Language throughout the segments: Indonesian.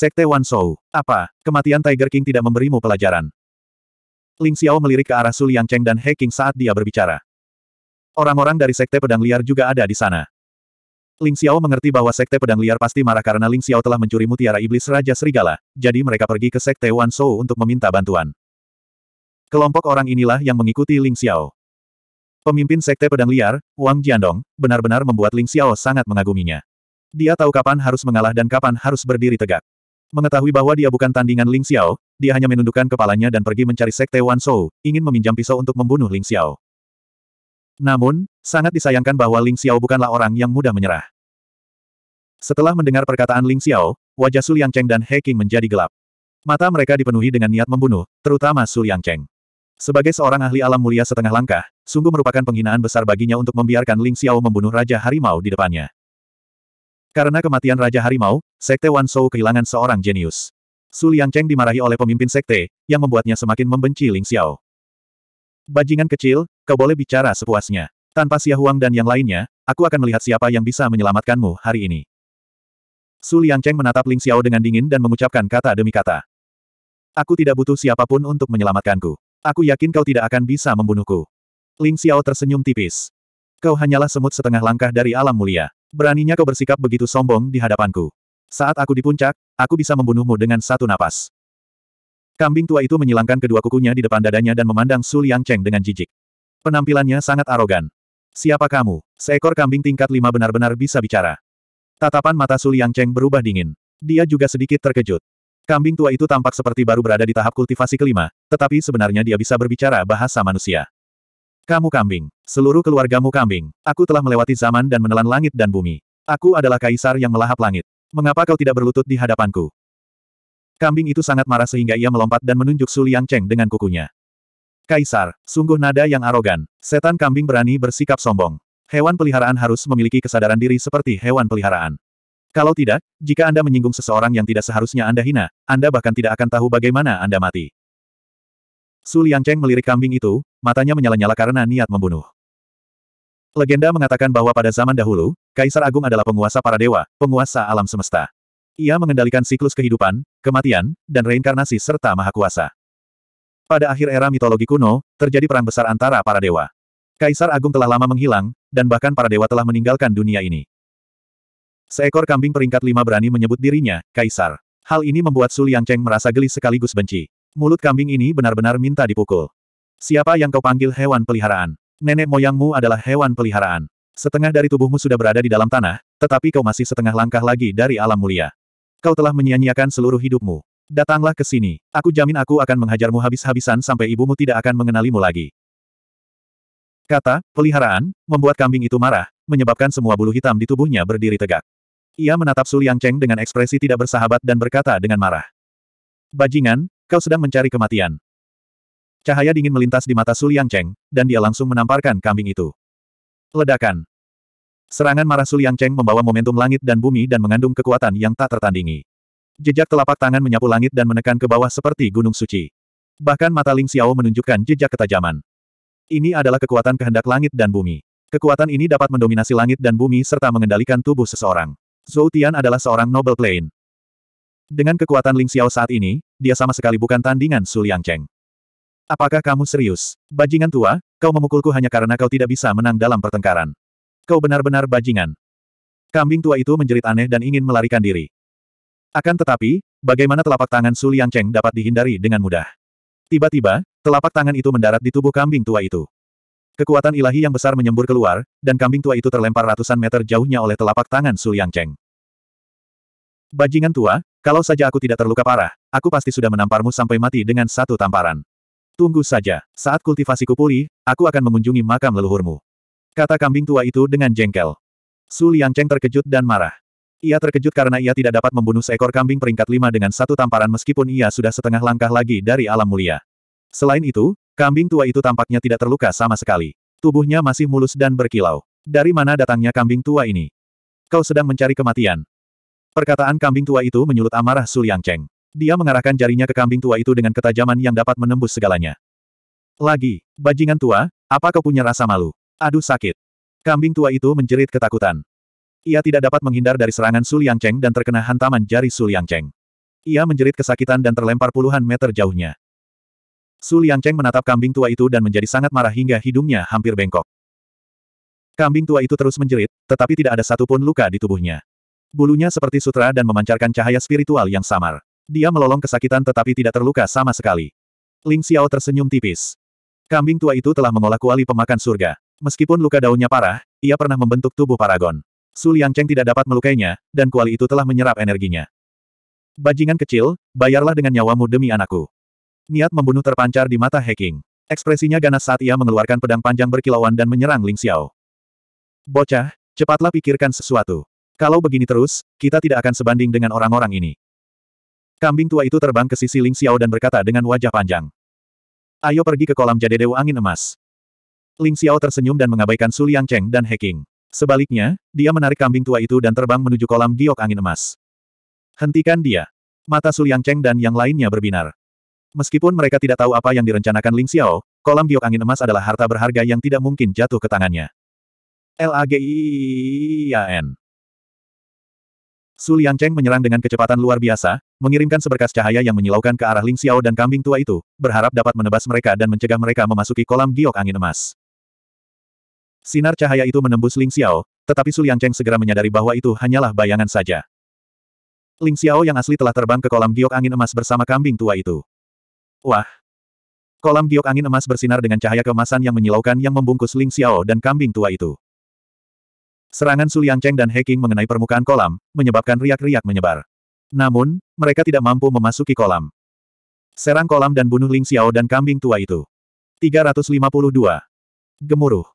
Sekte Wan Shou. Apa, kematian Tiger King tidak memberimu pelajaran? Ling Xiao melirik ke arah Su Liang Cheng dan He King saat dia berbicara. Orang-orang dari Sekte Pedang Liar juga ada di sana. Ling Xiao mengerti bahwa Sekte Pedang Liar pasti marah karena Ling Xiao telah mencuri mutiara iblis Raja Serigala, jadi mereka pergi ke Sekte Wan Shou untuk meminta bantuan. Kelompok orang inilah yang mengikuti Ling Xiao. Pemimpin Sekte Pedang Liar, Wang Jiandong, benar-benar membuat Ling Xiao sangat mengaguminya. Dia tahu kapan harus mengalah dan kapan harus berdiri tegak. Mengetahui bahwa dia bukan tandingan Ling Xiao, dia hanya menundukkan kepalanya dan pergi mencari Sekte Wan Shou, ingin meminjam pisau untuk membunuh Ling Xiao. Namun, sangat disayangkan bahwa Ling Xiao bukanlah orang yang mudah menyerah. Setelah mendengar perkataan Ling Xiao, wajah Su Liang Cheng dan He King menjadi gelap. Mata mereka dipenuhi dengan niat membunuh, terutama Su Liang Cheng. Sebagai seorang ahli alam mulia setengah langkah, sungguh merupakan penghinaan besar baginya untuk membiarkan Ling Xiao membunuh Raja Harimau di depannya. Karena kematian Raja Harimau, Sekte Wan Shou kehilangan seorang jenius. Su Cheng dimarahi oleh pemimpin Sekte, yang membuatnya semakin membenci Ling Xiao. Bajingan kecil, kau boleh bicara sepuasnya. Tanpa Xia Huang dan yang lainnya, aku akan melihat siapa yang bisa menyelamatkanmu hari ini. Su Cheng menatap Ling Xiao dengan dingin dan mengucapkan kata demi kata. Aku tidak butuh siapapun untuk menyelamatkanku. Aku yakin kau tidak akan bisa membunuhku. Ling Xiao tersenyum tipis. Kau hanyalah semut setengah langkah dari alam mulia. Beraninya kau bersikap begitu sombong di hadapanku. Saat aku di puncak, aku bisa membunuhmu dengan satu napas. Kambing tua itu menyilangkan kedua kukunya di depan dadanya dan memandang Su Liang Cheng dengan jijik. Penampilannya sangat arogan. Siapa kamu? Seekor kambing tingkat lima benar-benar bisa bicara. Tatapan mata Su Liang Cheng berubah dingin. Dia juga sedikit terkejut. Kambing tua itu tampak seperti baru berada di tahap kultivasi kelima, tetapi sebenarnya dia bisa berbicara bahasa manusia. Kamu kambing. Seluruh keluargamu kambing. Aku telah melewati zaman dan menelan langit dan bumi. Aku adalah kaisar yang melahap langit. Mengapa kau tidak berlutut di hadapanku? Kambing itu sangat marah sehingga ia melompat dan menunjuk Su Liang Cheng dengan kukunya. Kaisar, sungguh nada yang arogan. Setan kambing berani bersikap sombong. Hewan peliharaan harus memiliki kesadaran diri seperti hewan peliharaan. Kalau tidak, jika Anda menyinggung seseorang yang tidak seharusnya Anda hina, Anda bahkan tidak akan tahu bagaimana Anda mati. Su Cheng melirik kambing itu, matanya menyala-nyala karena niat membunuh. Legenda mengatakan bahwa pada zaman dahulu, Kaisar Agung adalah penguasa para dewa, penguasa alam semesta. Ia mengendalikan siklus kehidupan, kematian, dan reinkarnasi serta maha kuasa. Pada akhir era mitologi kuno, terjadi perang besar antara para dewa. Kaisar Agung telah lama menghilang, dan bahkan para dewa telah meninggalkan dunia ini. Seekor kambing peringkat lima berani menyebut dirinya, Kaisar. Hal ini membuat Su Liang Cheng merasa geli sekaligus benci. Mulut kambing ini benar-benar minta dipukul. Siapa yang kau panggil hewan peliharaan? Nenek moyangmu adalah hewan peliharaan. Setengah dari tubuhmu sudah berada di dalam tanah, tetapi kau masih setengah langkah lagi dari alam mulia. Kau telah menyia-nyiakan seluruh hidupmu. Datanglah ke sini. Aku jamin aku akan menghajarmu habis-habisan sampai ibumu tidak akan mengenalimu lagi. Kata, peliharaan, membuat kambing itu marah, menyebabkan semua bulu hitam di tubuhnya berdiri tegak. Ia menatap Su Liang Cheng dengan ekspresi tidak bersahabat dan berkata dengan marah. Bajingan, kau sedang mencari kematian. Cahaya dingin melintas di mata Su Liang Cheng, dan dia langsung menamparkan kambing itu. Ledakan. Serangan marah Su Liang Cheng membawa momentum langit dan bumi dan mengandung kekuatan yang tak tertandingi. Jejak telapak tangan menyapu langit dan menekan ke bawah seperti gunung suci. Bahkan mata Ling Xiao menunjukkan jejak ketajaman. Ini adalah kekuatan kehendak langit dan bumi. Kekuatan ini dapat mendominasi langit dan bumi serta mengendalikan tubuh seseorang. Zhou Tian adalah seorang noble plane. Dengan kekuatan Ling Xiao saat ini, dia sama sekali bukan tandingan Su Liang Cheng. Apakah kamu serius? Bajingan tua, kau memukulku hanya karena kau tidak bisa menang dalam pertengkaran. Kau benar-benar bajingan. Kambing tua itu menjerit aneh dan ingin melarikan diri. Akan tetapi, bagaimana telapak tangan Su Liang Cheng dapat dihindari dengan mudah? Tiba-tiba, telapak tangan itu mendarat di tubuh kambing tua itu. Kekuatan ilahi yang besar menyembur keluar, dan kambing tua itu terlempar ratusan meter jauhnya oleh telapak tangan Su Liang Cheng. Bajingan tua, kalau saja aku tidak terluka parah, aku pasti sudah menamparmu sampai mati dengan satu tamparan. Tunggu saja, saat kultivasi pulih, aku akan mengunjungi makam leluhurmu. Kata kambing tua itu dengan jengkel. Su Liangcheng terkejut dan marah. Ia terkejut karena ia tidak dapat membunuh seekor kambing peringkat lima dengan satu tamparan meskipun ia sudah setengah langkah lagi dari alam mulia. Selain itu, kambing tua itu tampaknya tidak terluka sama sekali. Tubuhnya masih mulus dan berkilau. Dari mana datangnya kambing tua ini? Kau sedang mencari kematian. Perkataan kambing tua itu menyulut amarah Su Liangcheng. Dia mengarahkan jarinya ke kambing tua itu dengan ketajaman yang dapat menembus segalanya. Lagi, bajingan tua, apa kau punya rasa malu? Aduh sakit. Kambing tua itu menjerit ketakutan. Ia tidak dapat menghindar dari serangan Su Cheng dan terkena hantaman jari Su Cheng. Ia menjerit kesakitan dan terlempar puluhan meter jauhnya. Su Cheng menatap kambing tua itu dan menjadi sangat marah hingga hidungnya hampir bengkok. Kambing tua itu terus menjerit, tetapi tidak ada satupun luka di tubuhnya. Bulunya seperti sutra dan memancarkan cahaya spiritual yang samar. Dia melolong kesakitan tetapi tidak terluka sama sekali. Ling Xiao tersenyum tipis. Kambing tua itu telah mengolah kuali pemakan surga. Meskipun luka daunnya parah, ia pernah membentuk tubuh paragon. Su Cheng tidak dapat melukainya, dan kuali itu telah menyerap energinya. Bajingan kecil, bayarlah dengan nyawamu demi anakku. Niat membunuh terpancar di mata Heking. Ekspresinya ganas saat ia mengeluarkan pedang panjang berkilauan dan menyerang Ling Xiao. Bocah, cepatlah pikirkan sesuatu. Kalau begini terus, kita tidak akan sebanding dengan orang-orang ini. Kambing tua itu terbang ke sisi Ling Xiao dan berkata dengan wajah panjang. Ayo pergi ke kolam jadedew angin emas. Ling Xiao tersenyum dan mengabaikan Su Liang Cheng dan Heking. Sebaliknya, dia menarik kambing tua itu dan terbang menuju kolam giok angin emas. Hentikan dia. Mata Su Liang Cheng dan yang lainnya berbinar. Meskipun mereka tidak tahu apa yang direncanakan Ling Xiao, kolam giok angin emas adalah harta berharga yang tidak mungkin jatuh ke tangannya. LAGIAN Su Liang Cheng menyerang dengan kecepatan luar biasa, mengirimkan seberkas cahaya yang menyilaukan ke arah Ling Xiao dan kambing tua itu, berharap dapat menebas mereka dan mencegah mereka memasuki kolam giok angin emas. Sinar cahaya itu menembus Ling Xiao, tetapi Su Cheng segera menyadari bahwa itu hanyalah bayangan saja. Ling Xiao yang asli telah terbang ke kolam giok angin emas bersama kambing tua itu. Wah! Kolam giok angin emas bersinar dengan cahaya kemasan yang menyilaukan yang membungkus Ling Xiao dan kambing tua itu. Serangan Su Cheng dan Heking mengenai permukaan kolam, menyebabkan riak-riak menyebar. Namun, mereka tidak mampu memasuki kolam. Serang kolam dan bunuh Ling Xiao dan kambing tua itu. 352. Gemuruh.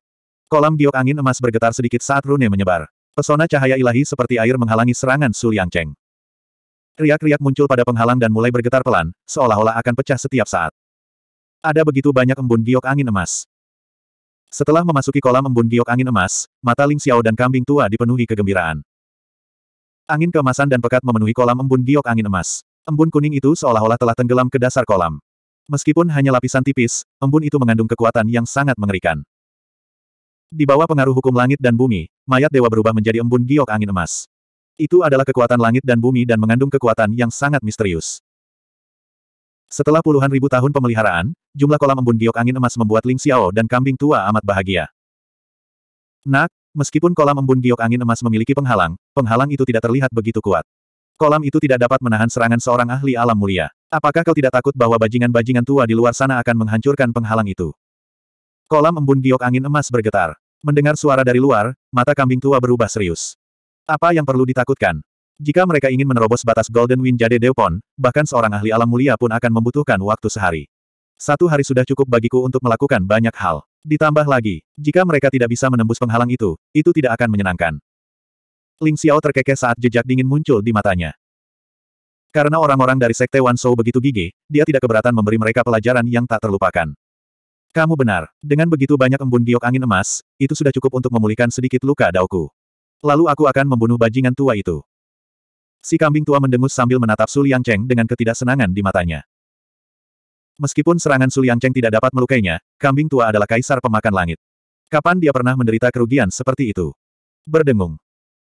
Kolam giok angin emas bergetar sedikit saat rune menyebar. Pesona cahaya ilahi seperti air menghalangi serangan Su Liang Cheng. Riak-riak muncul pada penghalang dan mulai bergetar pelan, seolah-olah akan pecah setiap saat. Ada begitu banyak embun giok angin emas. Setelah memasuki kolam embun giok angin emas, mata Ling Xiao dan kambing tua dipenuhi kegembiraan. Angin kemasan dan pekat memenuhi kolam embun giok angin emas. Embun kuning itu seolah-olah telah tenggelam ke dasar kolam. Meskipun hanya lapisan tipis, embun itu mengandung kekuatan yang sangat mengerikan. Di bawah pengaruh hukum langit dan bumi, mayat dewa berubah menjadi embun giok angin emas. Itu adalah kekuatan langit dan bumi dan mengandung kekuatan yang sangat misterius. Setelah puluhan ribu tahun pemeliharaan, jumlah kolam embun giok angin emas membuat Ling Xiao dan kambing tua amat bahagia. Nak, Meskipun kolam embun giok angin emas memiliki penghalang, penghalang itu tidak terlihat begitu kuat. Kolam itu tidak dapat menahan serangan seorang ahli alam mulia. Apakah kau tidak takut bahwa bajingan-bajingan tua di luar sana akan menghancurkan penghalang itu? Kolam embun giok angin emas bergetar. Mendengar suara dari luar, mata kambing tua berubah serius. Apa yang perlu ditakutkan? Jika mereka ingin menerobos batas Golden Wind Jade Deupon, bahkan seorang ahli alam mulia pun akan membutuhkan waktu sehari. Satu hari sudah cukup bagiku untuk melakukan banyak hal. Ditambah lagi, jika mereka tidak bisa menembus penghalang itu, itu tidak akan menyenangkan. Ling Xiao terkekeh saat jejak dingin muncul di matanya. Karena orang-orang dari Sekte Wan Shou begitu gigih, dia tidak keberatan memberi mereka pelajaran yang tak terlupakan. Kamu benar, dengan begitu banyak embun giok angin emas, itu sudah cukup untuk memulihkan sedikit luka dauku. Lalu aku akan membunuh bajingan tua itu. Si kambing tua mendengus sambil menatap Su Liang Cheng dengan ketidaksenangan di matanya. Meskipun serangan Liang Cheng tidak dapat melukainya, kambing tua adalah kaisar pemakan langit. Kapan dia pernah menderita kerugian seperti itu? Berdengung.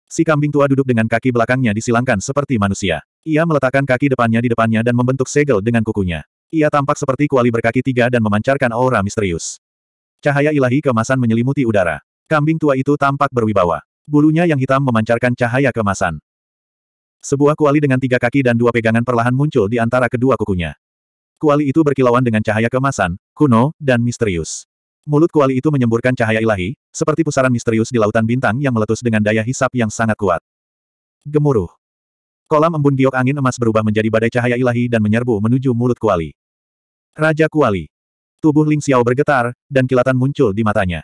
Si kambing tua duduk dengan kaki belakangnya disilangkan seperti manusia. Ia meletakkan kaki depannya di depannya dan membentuk segel dengan kukunya. Ia tampak seperti kuali berkaki tiga dan memancarkan aura misterius. Cahaya ilahi kemasan menyelimuti udara. Kambing tua itu tampak berwibawa. Bulunya yang hitam memancarkan cahaya kemasan. Sebuah kuali dengan tiga kaki dan dua pegangan perlahan muncul di antara kedua kukunya. Kuali itu berkilauan dengan cahaya kemasan, kuno, dan misterius. Mulut kuali itu menyemburkan cahaya ilahi, seperti pusaran misterius di lautan bintang yang meletus dengan daya hisap yang sangat kuat. Gemuruh. Kolam embun giok angin emas berubah menjadi badai cahaya ilahi dan menyerbu menuju mulut kuali. Raja Kuali. Tubuh Ling Xiao bergetar, dan kilatan muncul di matanya.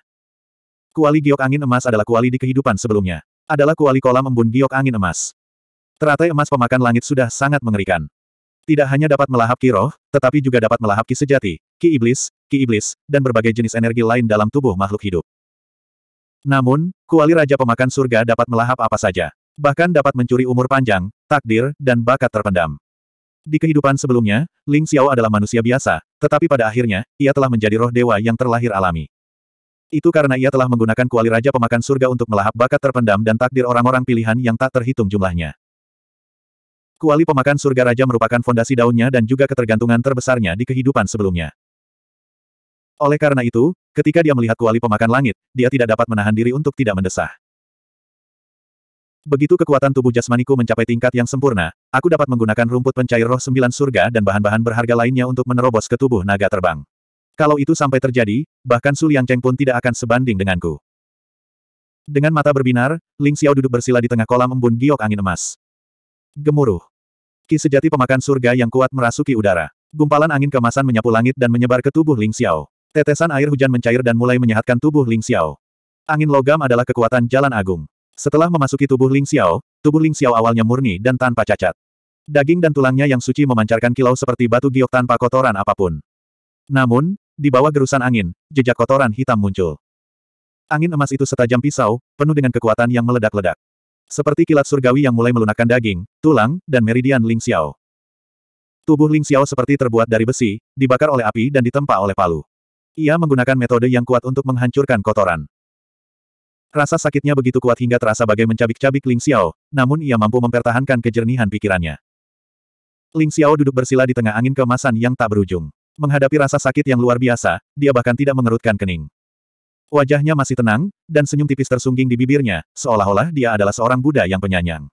Kuali giok angin emas adalah kuali di kehidupan sebelumnya. Adalah kuali kolam embun giok angin emas. Teratai emas pemakan langit sudah sangat mengerikan. Tidak hanya dapat melahap ki roh, tetapi juga dapat melahap ki sejati, ki iblis, ki iblis, dan berbagai jenis energi lain dalam tubuh makhluk hidup. Namun, kuali Raja Pemakan Surga dapat melahap apa saja. Bahkan dapat mencuri umur panjang, takdir, dan bakat terpendam. Di kehidupan sebelumnya, Ling Xiao adalah manusia biasa, tetapi pada akhirnya, ia telah menjadi roh dewa yang terlahir alami. Itu karena ia telah menggunakan kuali Raja Pemakan Surga untuk melahap bakat terpendam dan takdir orang-orang pilihan yang tak terhitung jumlahnya. Kuali pemakan surga raja merupakan fondasi daunnya dan juga ketergantungan terbesarnya di kehidupan sebelumnya. Oleh karena itu, ketika dia melihat kuali pemakan langit, dia tidak dapat menahan diri untuk tidak mendesah. Begitu kekuatan tubuh jasmaniku mencapai tingkat yang sempurna, aku dapat menggunakan rumput pencair roh sembilan surga dan bahan-bahan berharga lainnya untuk menerobos ke tubuh naga terbang. Kalau itu sampai terjadi, bahkan Su Cheng pun tidak akan sebanding denganku. Dengan mata berbinar, Ling Xiao duduk bersila di tengah kolam embun giok angin emas. Gemuruh. Ki sejati pemakan surga yang kuat merasuki udara. Gumpalan angin kemasan menyapu langit dan menyebar ke tubuh Ling Xiao. Tetesan air hujan mencair dan mulai menyehatkan tubuh Ling Xiao. Angin logam adalah kekuatan jalan agung. Setelah memasuki tubuh Ling Xiao, tubuh Ling Xiao awalnya murni dan tanpa cacat. Daging dan tulangnya yang suci memancarkan kilau seperti batu giok tanpa kotoran apapun. Namun, di bawah gerusan angin, jejak kotoran hitam muncul. Angin emas itu setajam pisau, penuh dengan kekuatan yang meledak-ledak. Seperti kilat surgawi yang mulai melunakkan daging, tulang, dan meridian Ling Xiao. Tubuh Ling Xiao seperti terbuat dari besi, dibakar oleh api dan ditempa oleh palu. Ia menggunakan metode yang kuat untuk menghancurkan kotoran. Rasa sakitnya begitu kuat hingga terasa bagai mencabik-cabik Ling Xiao, namun ia mampu mempertahankan kejernihan pikirannya. Ling Xiao duduk bersila di tengah angin kemasan yang tak berujung. Menghadapi rasa sakit yang luar biasa, dia bahkan tidak mengerutkan kening. Wajahnya masih tenang, dan senyum tipis tersungging di bibirnya, seolah-olah dia adalah seorang Buddha yang penyanyang.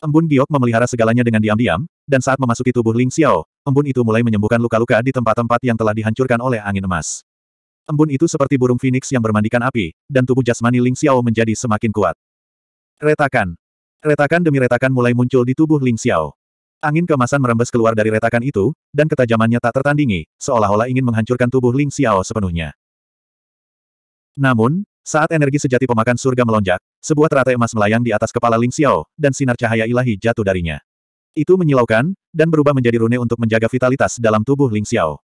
Embun giok memelihara segalanya dengan diam-diam, dan saat memasuki tubuh Ling Xiao, embun itu mulai menyembuhkan luka-luka di tempat-tempat yang telah dihancurkan oleh angin emas. Embun itu seperti burung phoenix yang bermandikan api, dan tubuh jasmani Ling Xiao menjadi semakin kuat. Retakan. Retakan demi retakan mulai muncul di tubuh Ling Xiao. Angin kemasan merembes keluar dari retakan itu, dan ketajamannya tak tertandingi, seolah-olah ingin menghancurkan tubuh Ling Xiao sepenuhnya. Namun, saat energi sejati pemakan surga melonjak, sebuah teratai emas melayang di atas kepala Ling Xiao, dan sinar cahaya ilahi jatuh darinya. Itu menyilaukan, dan berubah menjadi rune untuk menjaga vitalitas dalam tubuh Ling Xiao.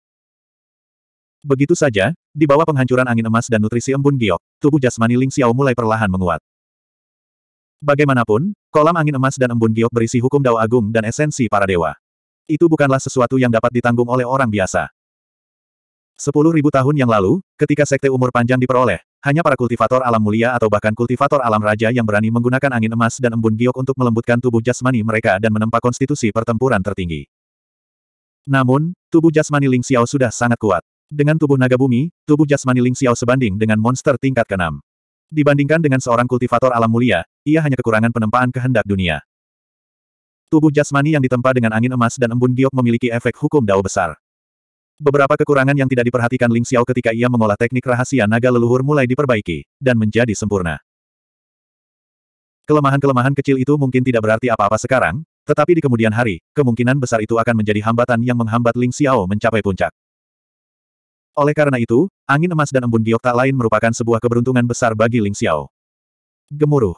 Begitu saja, di bawah penghancuran angin emas dan nutrisi embun giok, tubuh jasmani Ling Xiao mulai perlahan menguat. Bagaimanapun, kolam angin emas dan embun giok berisi hukum dao agung dan esensi para dewa. Itu bukanlah sesuatu yang dapat ditanggung oleh orang biasa. Sepuluh ribu tahun yang lalu, ketika sekte umur panjang diperoleh, hanya para kultivator alam mulia atau bahkan kultivator alam raja yang berani menggunakan angin emas dan embun giok untuk melembutkan tubuh jasmani mereka dan menempa konstitusi pertempuran tertinggi. Namun, tubuh jasmani Ling Xiao sudah sangat kuat. Dengan tubuh naga bumi, tubuh jasmani Ling Xiao sebanding dengan monster tingkat keenam. Dibandingkan dengan seorang kultivator alam mulia, ia hanya kekurangan penempaan kehendak dunia. Tubuh jasmani yang ditempa dengan angin emas dan embun giok memiliki efek hukum dao besar. Beberapa kekurangan yang tidak diperhatikan Ling Xiao ketika ia mengolah teknik rahasia naga leluhur mulai diperbaiki, dan menjadi sempurna. Kelemahan-kelemahan kecil itu mungkin tidak berarti apa-apa sekarang, tetapi di kemudian hari, kemungkinan besar itu akan menjadi hambatan yang menghambat Ling Xiao mencapai puncak. Oleh karena itu, angin emas dan embun giok tak lain merupakan sebuah keberuntungan besar bagi Ling Xiao. Gemuruh.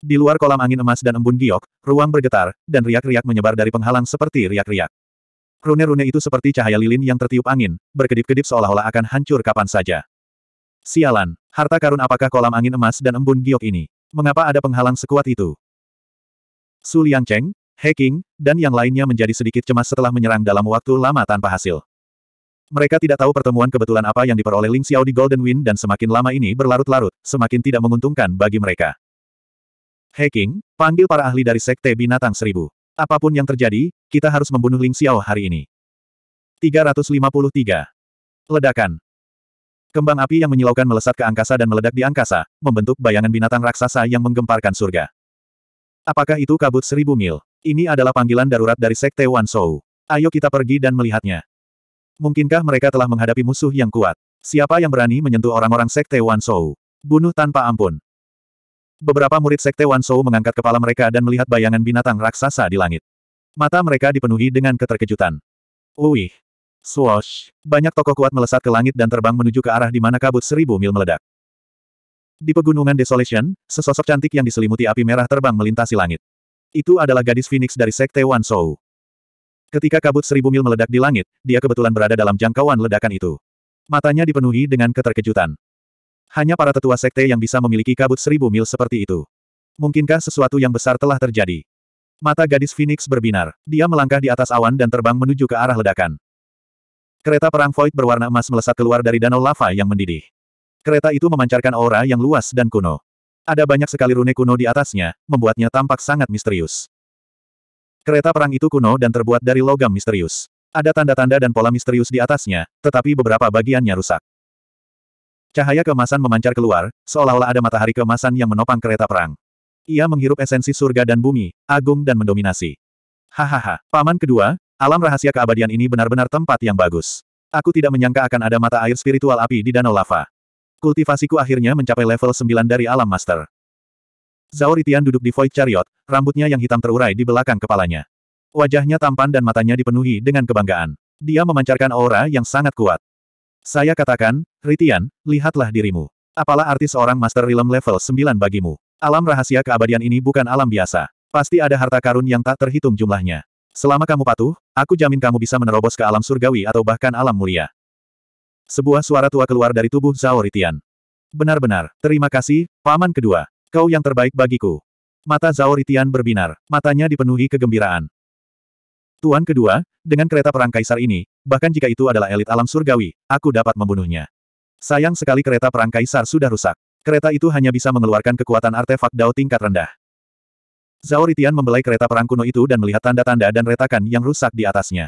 Di luar kolam angin emas dan embun giok, ruang bergetar, dan riak-riak menyebar dari penghalang seperti riak-riak. Rune-rune itu seperti cahaya lilin yang tertiup angin, berkedip-kedip seolah-olah akan hancur kapan saja. Sialan, harta karun apakah kolam angin emas dan embun giok ini? Mengapa ada penghalang sekuat itu? Su Liang Cheng, He King, dan yang lainnya menjadi sedikit cemas setelah menyerang dalam waktu lama tanpa hasil. Mereka tidak tahu pertemuan kebetulan apa yang diperoleh Ling Xiao di Golden Wind dan semakin lama ini berlarut-larut, semakin tidak menguntungkan bagi mereka. Hacking, panggil para ahli dari Sekte Binatang Seribu. Apapun yang terjadi, kita harus membunuh Ling Xiao hari ini. 353. Ledakan. Kembang api yang menyilaukan melesat ke angkasa dan meledak di angkasa, membentuk bayangan binatang raksasa yang menggemparkan surga. Apakah itu kabut seribu mil? Ini adalah panggilan darurat dari Sekte Wan Shou. Ayo kita pergi dan melihatnya. Mungkinkah mereka telah menghadapi musuh yang kuat? Siapa yang berani menyentuh orang-orang Sekte Wan Shou? Bunuh tanpa ampun. Beberapa murid sekte Wan Wansou mengangkat kepala mereka dan melihat bayangan binatang raksasa di langit. Mata mereka dipenuhi dengan keterkejutan. Uih! Swash! Banyak tokoh kuat melesat ke langit dan terbang menuju ke arah di mana kabut seribu mil meledak. Di pegunungan Desolation, sesosok cantik yang diselimuti api merah terbang melintasi langit. Itu adalah gadis Phoenix dari sekte Wan Wansou. Ketika kabut seribu mil meledak di langit, dia kebetulan berada dalam jangkauan ledakan itu. Matanya dipenuhi dengan keterkejutan. Hanya para tetua sekte yang bisa memiliki kabut seribu mil seperti itu. Mungkinkah sesuatu yang besar telah terjadi? Mata gadis Phoenix berbinar. Dia melangkah di atas awan dan terbang menuju ke arah ledakan. Kereta perang Void berwarna emas melesat keluar dari danau lava yang mendidih. Kereta itu memancarkan aura yang luas dan kuno. Ada banyak sekali rune kuno di atasnya, membuatnya tampak sangat misterius. Kereta perang itu kuno dan terbuat dari logam misterius. Ada tanda-tanda dan pola misterius di atasnya, tetapi beberapa bagiannya rusak. Cahaya kemasan memancar keluar, seolah-olah ada matahari kemasan yang menopang kereta perang. Ia menghirup esensi surga dan bumi, agung dan mendominasi. Hahaha, paman kedua, alam rahasia keabadian ini benar-benar tempat yang bagus. Aku tidak menyangka akan ada mata air spiritual api di danau lava. Kultivasiku akhirnya mencapai level 9 dari alam master. Zauritian duduk di Void Chariot, rambutnya yang hitam terurai di belakang kepalanya. Wajahnya tampan dan matanya dipenuhi dengan kebanggaan. Dia memancarkan aura yang sangat kuat. Saya katakan, Ritian, lihatlah dirimu. Apalah arti seorang Master Realm level 9 bagimu? Alam rahasia keabadian ini bukan alam biasa. Pasti ada harta karun yang tak terhitung jumlahnya. Selama kamu patuh, aku jamin kamu bisa menerobos ke alam surgawi atau bahkan alam mulia. Sebuah suara tua keluar dari tubuh Zhao Ritian. Benar-benar, terima kasih, paman kedua. Kau yang terbaik bagiku. Mata Zhao Ritian berbinar, matanya dipenuhi kegembiraan. Tuan kedua, dengan kereta perang kaisar ini, bahkan jika itu adalah elit alam surgawi, aku dapat membunuhnya. Sayang sekali kereta perang kaisar sudah rusak. Kereta itu hanya bisa mengeluarkan kekuatan artefak Dao tingkat rendah. Zhao Ritian membelai kereta perang kuno itu dan melihat tanda-tanda dan retakan yang rusak di atasnya.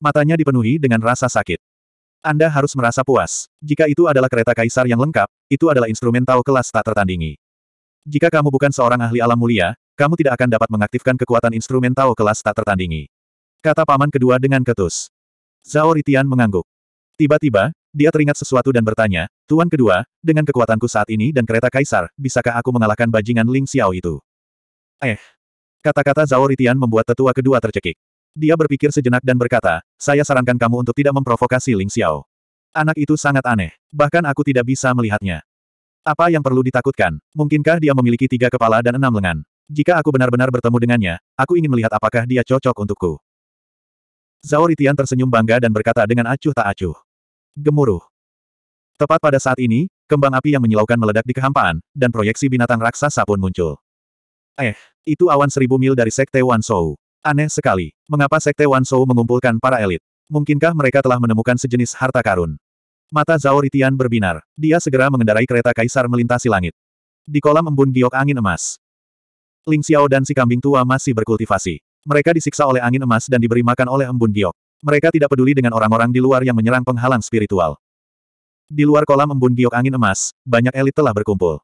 Matanya dipenuhi dengan rasa sakit. Anda harus merasa puas. Jika itu adalah kereta kaisar yang lengkap, itu adalah instrumen tau kelas tak tertandingi. Jika kamu bukan seorang ahli alam mulia, kamu tidak akan dapat mengaktifkan kekuatan instrumen tau kelas tak tertandingi. Kata paman kedua dengan ketus. Zhao Ritian mengangguk. Tiba-tiba, dia teringat sesuatu dan bertanya, Tuan kedua, dengan kekuatanku saat ini dan kereta kaisar, bisakah aku mengalahkan bajingan Ling Xiao itu? Eh. Kata-kata Zhao Ritian membuat tetua kedua tercekik. Dia berpikir sejenak dan berkata, saya sarankan kamu untuk tidak memprovokasi Ling Xiao. Anak itu sangat aneh, bahkan aku tidak bisa melihatnya. Apa yang perlu ditakutkan? Mungkinkah dia memiliki tiga kepala dan enam lengan? Jika aku benar-benar bertemu dengannya, aku ingin melihat apakah dia cocok untukku. Zhao Ritian tersenyum bangga dan berkata dengan acuh tak acuh. Gemuruh. Tepat pada saat ini, kembang api yang menyilaukan meledak di kehampaan, dan proyeksi binatang raksasa pun muncul. Eh, itu awan seribu mil dari Sekte Wan Shou. Aneh sekali, mengapa Sekte Wan Shou mengumpulkan para elit? Mungkinkah mereka telah menemukan sejenis harta karun? Mata Zhao Ritian berbinar. Dia segera mengendarai kereta kaisar melintasi langit. Di kolam embun giok angin emas. Ling Xiao dan si kambing tua masih berkultivasi. Mereka disiksa oleh angin emas dan diberi makan oleh embun giok. Mereka tidak peduli dengan orang-orang di luar yang menyerang penghalang spiritual. Di luar kolam embun giok angin emas, banyak elit telah berkumpul.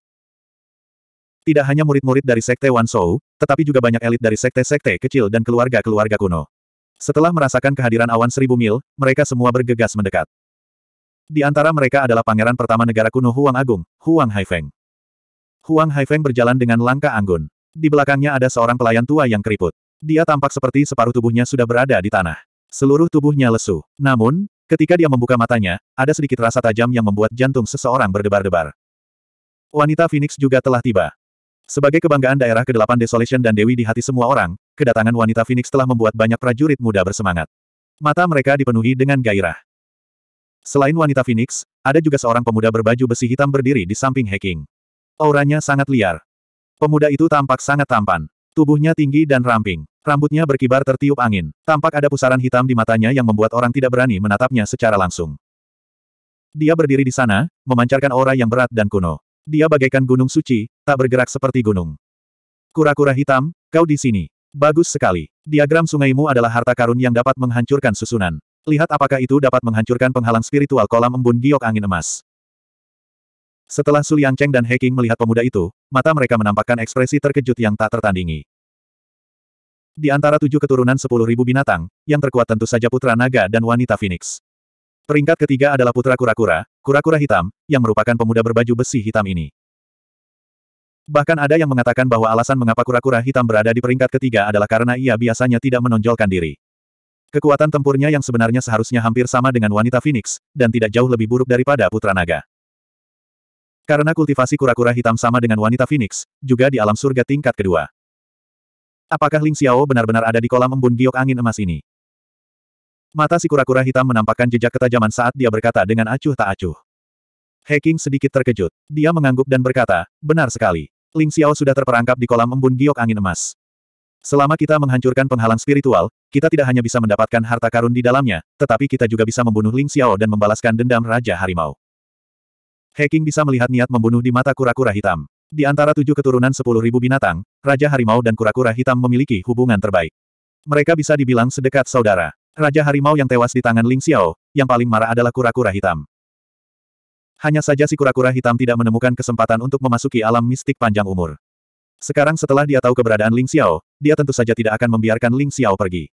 Tidak hanya murid-murid dari Sekte Wan Wanshou, tetapi juga banyak elit dari sekte-sekte kecil dan keluarga-keluarga kuno. Setelah merasakan kehadiran awan seribu mil, mereka semua bergegas mendekat. Di antara mereka adalah pangeran pertama negara kuno Huang Agung, Huang Haifeng. Huang Haifeng berjalan dengan langkah anggun. Di belakangnya ada seorang pelayan tua yang keriput. Dia tampak seperti separuh tubuhnya sudah berada di tanah. Seluruh tubuhnya lesu. Namun, ketika dia membuka matanya, ada sedikit rasa tajam yang membuat jantung seseorang berdebar-debar. Wanita Phoenix juga telah tiba. Sebagai kebanggaan daerah ke-8 Desolation dan Dewi di hati semua orang, kedatangan wanita Phoenix telah membuat banyak prajurit muda bersemangat. Mata mereka dipenuhi dengan gairah. Selain wanita Phoenix, ada juga seorang pemuda berbaju besi hitam berdiri di samping Hacking. Auranya sangat liar. Pemuda itu tampak sangat tampan. Tubuhnya tinggi dan ramping. Rambutnya berkibar tertiup angin. Tampak ada pusaran hitam di matanya yang membuat orang tidak berani menatapnya secara langsung. Dia berdiri di sana, memancarkan aura yang berat dan kuno. Dia bagaikan gunung suci, tak bergerak seperti gunung. Kura-kura hitam, kau di sini. Bagus sekali. Diagram sungaimu adalah harta karun yang dapat menghancurkan susunan. Lihat apakah itu dapat menghancurkan penghalang spiritual kolam embun giok angin emas. Setelah Su Cheng dan He melihat pemuda itu, mata mereka menampakkan ekspresi terkejut yang tak tertandingi. Di antara tujuh keturunan sepuluh ribu binatang, yang terkuat tentu saja putra naga dan wanita Phoenix. Peringkat ketiga adalah putra kura-kura, kura-kura hitam, yang merupakan pemuda berbaju besi hitam ini. Bahkan ada yang mengatakan bahwa alasan mengapa kura-kura hitam berada di peringkat ketiga adalah karena ia biasanya tidak menonjolkan diri. Kekuatan tempurnya yang sebenarnya seharusnya hampir sama dengan wanita Phoenix, dan tidak jauh lebih buruk daripada Putra Naga. Karena kultivasi kura-kura hitam sama dengan wanita Phoenix, juga di alam surga tingkat kedua. Apakah Ling Xiao benar-benar ada di kolam embun giok angin emas ini? Mata si kura-kura hitam menampakkan jejak ketajaman saat dia berkata dengan acuh tak acuh. Hacking sedikit terkejut. Dia mengangguk dan berkata, benar sekali. Ling Xiao sudah terperangkap di kolam embun giok angin emas. Selama kita menghancurkan penghalang spiritual, kita tidak hanya bisa mendapatkan harta karun di dalamnya, tetapi kita juga bisa membunuh Ling Xiao dan membalaskan dendam Raja Harimau. Hacking bisa melihat niat membunuh di mata kura-kura hitam. Di antara tujuh keturunan sepuluh ribu binatang, Raja Harimau dan kura-kura hitam memiliki hubungan terbaik. Mereka bisa dibilang sedekat saudara. Raja Harimau yang tewas di tangan Ling Xiao, yang paling marah adalah kura-kura hitam. Hanya saja si kura-kura hitam tidak menemukan kesempatan untuk memasuki alam mistik panjang umur. Sekarang setelah dia tahu keberadaan Ling Xiao, dia tentu saja tidak akan membiarkan Ling Xiao pergi.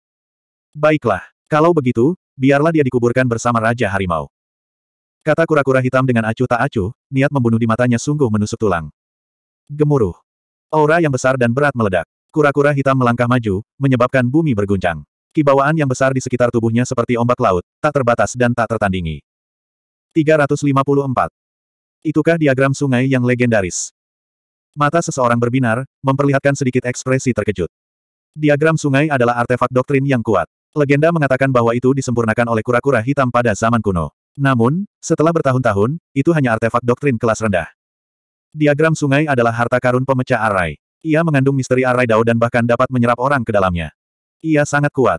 Baiklah, kalau begitu, biarlah dia dikuburkan bersama Raja Harimau. Kata kura-kura hitam dengan acuh tak acuh, niat membunuh di matanya sungguh menusuk tulang. Gemuruh. Aura yang besar dan berat meledak. Kura-kura hitam melangkah maju, menyebabkan bumi berguncang. Kibawaan yang besar di sekitar tubuhnya seperti ombak laut, tak terbatas dan tak tertandingi. 354. Itukah diagram sungai yang legendaris? Mata seseorang berbinar, memperlihatkan sedikit ekspresi terkejut. Diagram sungai adalah artefak doktrin yang kuat. Legenda mengatakan bahwa itu disempurnakan oleh kura-kura hitam pada zaman kuno. Namun, setelah bertahun-tahun, itu hanya artefak doktrin kelas rendah. Diagram sungai adalah harta karun pemecah arai. Ia mengandung misteri arai dao dan bahkan dapat menyerap orang ke dalamnya. Ia sangat kuat.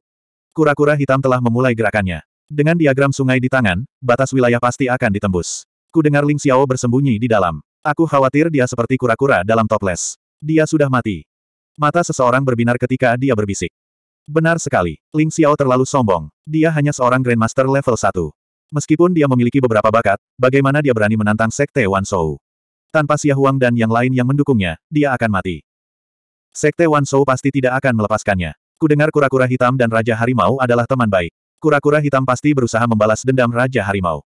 Kura-kura hitam telah memulai gerakannya. Dengan diagram sungai di tangan, batas wilayah pasti akan ditembus. Ku dengar Ling Xiao bersembunyi di dalam. Aku khawatir dia seperti kura-kura dalam toples. Dia sudah mati. Mata seseorang berbinar ketika dia berbisik. Benar sekali, Ling Xiao terlalu sombong. Dia hanya seorang Grandmaster level 1. Meskipun dia memiliki beberapa bakat, bagaimana dia berani menantang Sekte Wan Shou? Tanpa Xia Huang dan yang lain yang mendukungnya, dia akan mati. Sekte Wan Shou pasti tidak akan melepaskannya. Kudengar kura-kura hitam dan Raja Harimau adalah teman baik. Kura-kura hitam pasti berusaha membalas dendam Raja Harimau.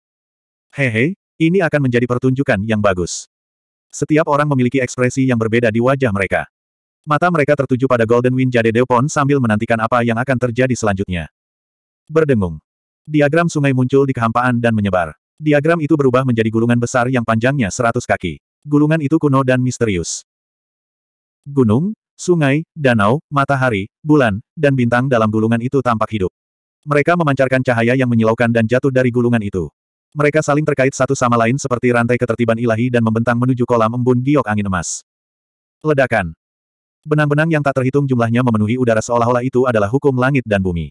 Hehe, ini akan menjadi pertunjukan yang bagus. Setiap orang memiliki ekspresi yang berbeda di wajah mereka. Mata mereka tertuju pada Golden Wind Jade Deopon sambil menantikan apa yang akan terjadi selanjutnya. Berdengung. Diagram sungai muncul di kehampaan dan menyebar. Diagram itu berubah menjadi gulungan besar yang panjangnya seratus kaki. Gulungan itu kuno dan misterius. Gunung, sungai, danau, matahari, bulan, dan bintang dalam gulungan itu tampak hidup. Mereka memancarkan cahaya yang menyilaukan dan jatuh dari gulungan itu. Mereka saling terkait satu sama lain seperti rantai ketertiban ilahi dan membentang menuju kolam embun giok angin emas. Ledakan. Benang-benang yang tak terhitung jumlahnya memenuhi udara seolah-olah itu adalah hukum langit dan bumi.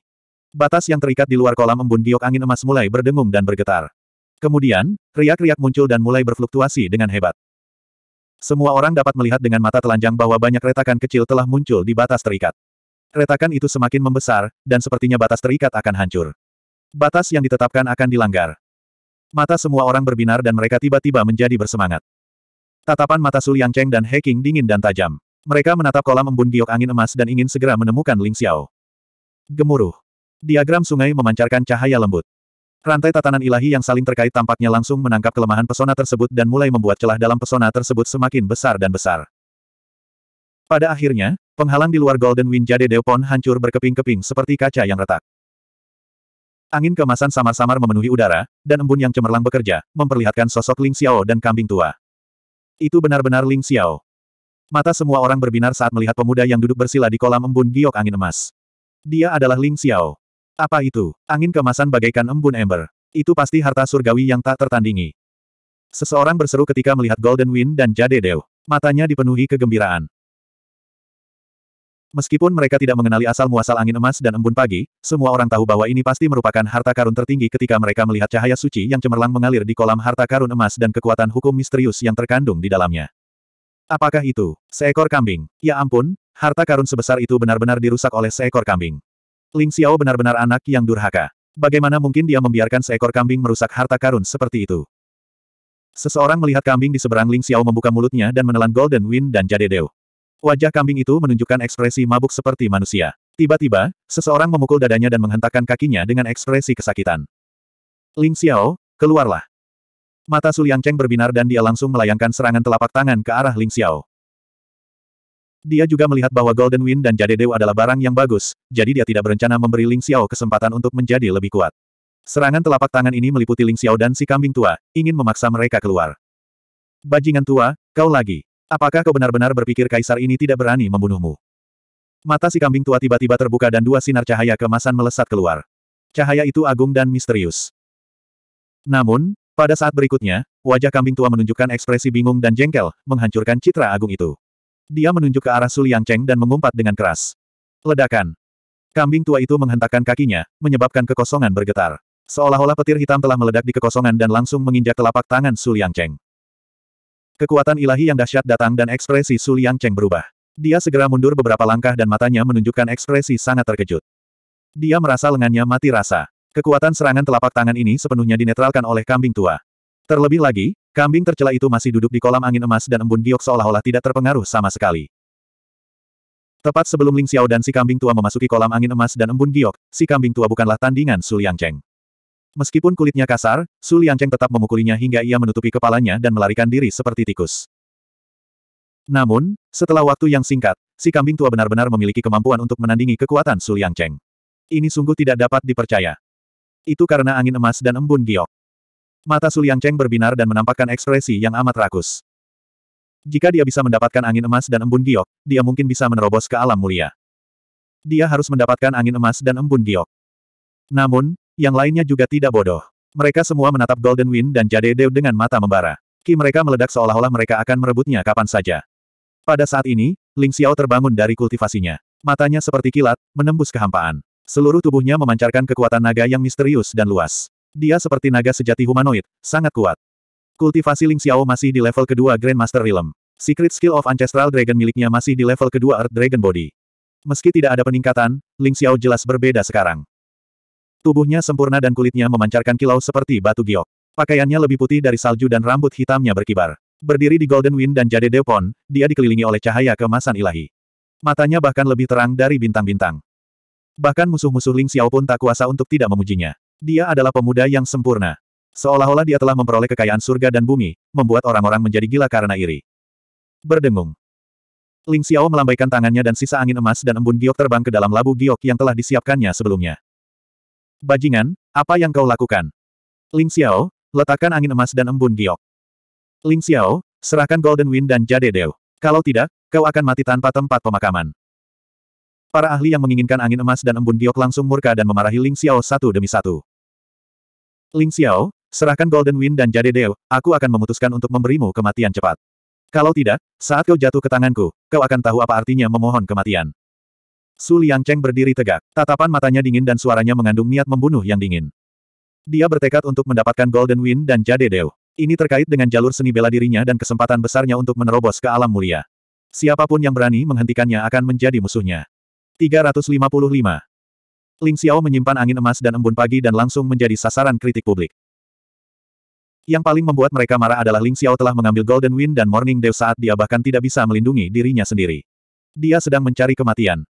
Batas yang terikat di luar kolam embun giok angin emas mulai berdengung dan bergetar. Kemudian, riak-riak muncul dan mulai berfluktuasi dengan hebat. Semua orang dapat melihat dengan mata telanjang bahwa banyak retakan kecil telah muncul di batas terikat. Retakan itu semakin membesar, dan sepertinya batas terikat akan hancur. Batas yang ditetapkan akan dilanggar. Mata semua orang berbinar dan mereka tiba-tiba menjadi bersemangat. Tatapan mata Su Cheng dan He dingin dan tajam. Mereka menatap kolam embun giok angin emas dan ingin segera menemukan Ling Xiao. Gemuruh. Diagram sungai memancarkan cahaya lembut. Rantai tatanan ilahi yang saling terkait tampaknya langsung menangkap kelemahan pesona tersebut dan mulai membuat celah dalam pesona tersebut semakin besar dan besar. Pada akhirnya, penghalang di luar Golden Wind Jade Deopon hancur berkeping-keping seperti kaca yang retak. Angin kemasan samar-samar memenuhi udara, dan embun yang cemerlang bekerja, memperlihatkan sosok Ling Xiao dan kambing tua. Itu benar-benar Ling Xiao. Mata semua orang berbinar saat melihat pemuda yang duduk bersila di kolam embun giok angin emas. Dia adalah Ling Xiao. Apa itu? Angin kemasan bagaikan embun ember. Itu pasti harta surgawi yang tak tertandingi. Seseorang berseru ketika melihat Golden Wind dan Jade Dew. Matanya dipenuhi kegembiraan. Meskipun mereka tidak mengenali asal-muasal angin emas dan embun pagi, semua orang tahu bahwa ini pasti merupakan harta karun tertinggi ketika mereka melihat cahaya suci yang cemerlang mengalir di kolam harta karun emas dan kekuatan hukum misterius yang terkandung di dalamnya. Apakah itu? Seekor kambing. Ya ampun, harta karun sebesar itu benar-benar dirusak oleh seekor kambing. Ling Xiao benar-benar anak yang durhaka. Bagaimana mungkin dia membiarkan seekor kambing merusak harta karun seperti itu? Seseorang melihat kambing di seberang Ling Xiao membuka mulutnya dan menelan Golden Wind dan Jade Dew. Wajah kambing itu menunjukkan ekspresi mabuk seperti manusia. Tiba-tiba, seseorang memukul dadanya dan menghentakkan kakinya dengan ekspresi kesakitan. Ling Xiao, keluarlah. Mata Su Liang Cheng berbinar dan dia langsung melayangkan serangan telapak tangan ke arah Ling Xiao. Dia juga melihat bahwa Golden Wind dan Jade Dew adalah barang yang bagus, jadi dia tidak berencana memberi Ling Xiao kesempatan untuk menjadi lebih kuat. Serangan telapak tangan ini meliputi Ling Xiao dan si kambing tua, ingin memaksa mereka keluar. Bajingan tua, kau lagi. Apakah kau benar-benar berpikir kaisar ini tidak berani membunuhmu? Mata si kambing tua tiba-tiba terbuka dan dua sinar cahaya kemasan melesat keluar. Cahaya itu agung dan misterius. Namun, pada saat berikutnya, wajah kambing tua menunjukkan ekspresi bingung dan jengkel, menghancurkan citra agung itu. Dia menunjuk ke arah Suliang Cheng dan mengumpat dengan keras. Ledakan. Kambing tua itu menghentakkan kakinya, menyebabkan kekosongan bergetar. Seolah-olah petir hitam telah meledak di kekosongan dan langsung menginjak telapak tangan Suliang Cheng. Kekuatan ilahi yang dahsyat datang dan ekspresi Suliang Cheng berubah. Dia segera mundur beberapa langkah dan matanya menunjukkan ekspresi sangat terkejut. Dia merasa lengannya mati rasa. Kekuatan serangan telapak tangan ini sepenuhnya dinetralkan oleh kambing tua. Terlebih lagi, Kambing tercela itu masih duduk di kolam angin emas dan embun giok seolah-olah tidak terpengaruh sama sekali. Tepat sebelum Ling Xiao dan si kambing tua memasuki kolam angin emas dan embun giok, si kambing tua bukanlah tandingan Su Cheng. Meskipun kulitnya kasar, Su Cheng tetap memukulinya hingga ia menutupi kepalanya dan melarikan diri seperti tikus. Namun, setelah waktu yang singkat, si kambing tua benar-benar memiliki kemampuan untuk menandingi kekuatan Su Cheng. Ini sungguh tidak dapat dipercaya. Itu karena angin emas dan embun giok. Mata Suliang Cheng berbinar dan menampakkan ekspresi yang amat rakus. Jika dia bisa mendapatkan angin emas dan embun giok, dia mungkin bisa menerobos ke alam mulia. Dia harus mendapatkan angin emas dan embun giok. Namun, yang lainnya juga tidak bodoh. Mereka semua menatap Golden Wind dan Jade Dew dengan mata membara. Ki mereka meledak seolah-olah mereka akan merebutnya kapan saja. Pada saat ini, Ling Xiao terbangun dari kultivasinya. Matanya seperti kilat, menembus kehampaan. Seluruh tubuhnya memancarkan kekuatan naga yang misterius dan luas. Dia seperti naga sejati humanoid, sangat kuat. Kultivasi Ling Xiao masih di level kedua Grandmaster Realm. Secret Skill of Ancestral Dragon miliknya masih di level kedua Earth Dragon Body. Meski tidak ada peningkatan, Ling Xiao jelas berbeda sekarang. Tubuhnya sempurna dan kulitnya memancarkan kilau seperti batu giok. Pakaiannya lebih putih dari salju dan rambut hitamnya berkibar. Berdiri di Golden Wind dan Jade Depon, dia dikelilingi oleh cahaya kemasan ilahi. Matanya bahkan lebih terang dari bintang-bintang. Bahkan musuh-musuh Ling Xiao pun tak kuasa untuk tidak memujinya. Dia adalah pemuda yang sempurna. Seolah-olah dia telah memperoleh kekayaan surga dan bumi, membuat orang-orang menjadi gila karena iri. Berdengung. Ling Xiao melambaikan tangannya dan sisa angin emas dan embun giok terbang ke dalam labu giok yang telah disiapkannya sebelumnya. Bajingan, apa yang kau lakukan? Ling Xiao, letakkan angin emas dan embun giok. Ling Xiao, serahkan Golden Wind dan Jade Dew. Kalau tidak, kau akan mati tanpa tempat pemakaman. Para ahli yang menginginkan angin emas dan embun giok langsung murka dan memarahi Ling Xiao satu demi satu. Ling Xiao, serahkan Golden Wind dan Jade Deo, aku akan memutuskan untuk memberimu kematian cepat. Kalau tidak, saat kau jatuh ke tanganku, kau akan tahu apa artinya memohon kematian. Su Cheng berdiri tegak, tatapan matanya dingin dan suaranya mengandung niat membunuh yang dingin. Dia bertekad untuk mendapatkan Golden Wind dan Jade Deo. Ini terkait dengan jalur seni bela dirinya dan kesempatan besarnya untuk menerobos ke alam mulia. Siapapun yang berani menghentikannya akan menjadi musuhnya. 355. Ling Xiao menyimpan angin emas dan embun pagi dan langsung menjadi sasaran kritik publik. Yang paling membuat mereka marah adalah Ling Xiao telah mengambil Golden Wind dan Morning Dew saat dia bahkan tidak bisa melindungi dirinya sendiri. Dia sedang mencari kematian.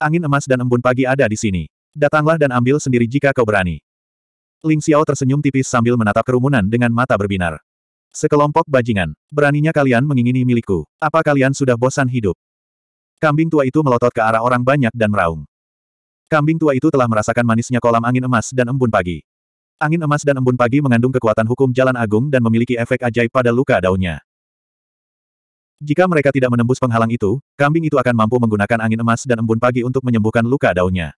Angin emas dan embun pagi ada di sini. Datanglah dan ambil sendiri jika kau berani. Ling Xiao tersenyum tipis sambil menatap kerumunan dengan mata berbinar. Sekelompok bajingan. Beraninya kalian mengingini milikku. Apa kalian sudah bosan hidup? Kambing tua itu melotot ke arah orang banyak dan meraung. Kambing tua itu telah merasakan manisnya kolam angin emas dan embun pagi. Angin emas dan embun pagi mengandung kekuatan hukum jalan agung dan memiliki efek ajaib pada luka daunnya. Jika mereka tidak menembus penghalang itu, kambing itu akan mampu menggunakan angin emas dan embun pagi untuk menyembuhkan luka daunnya.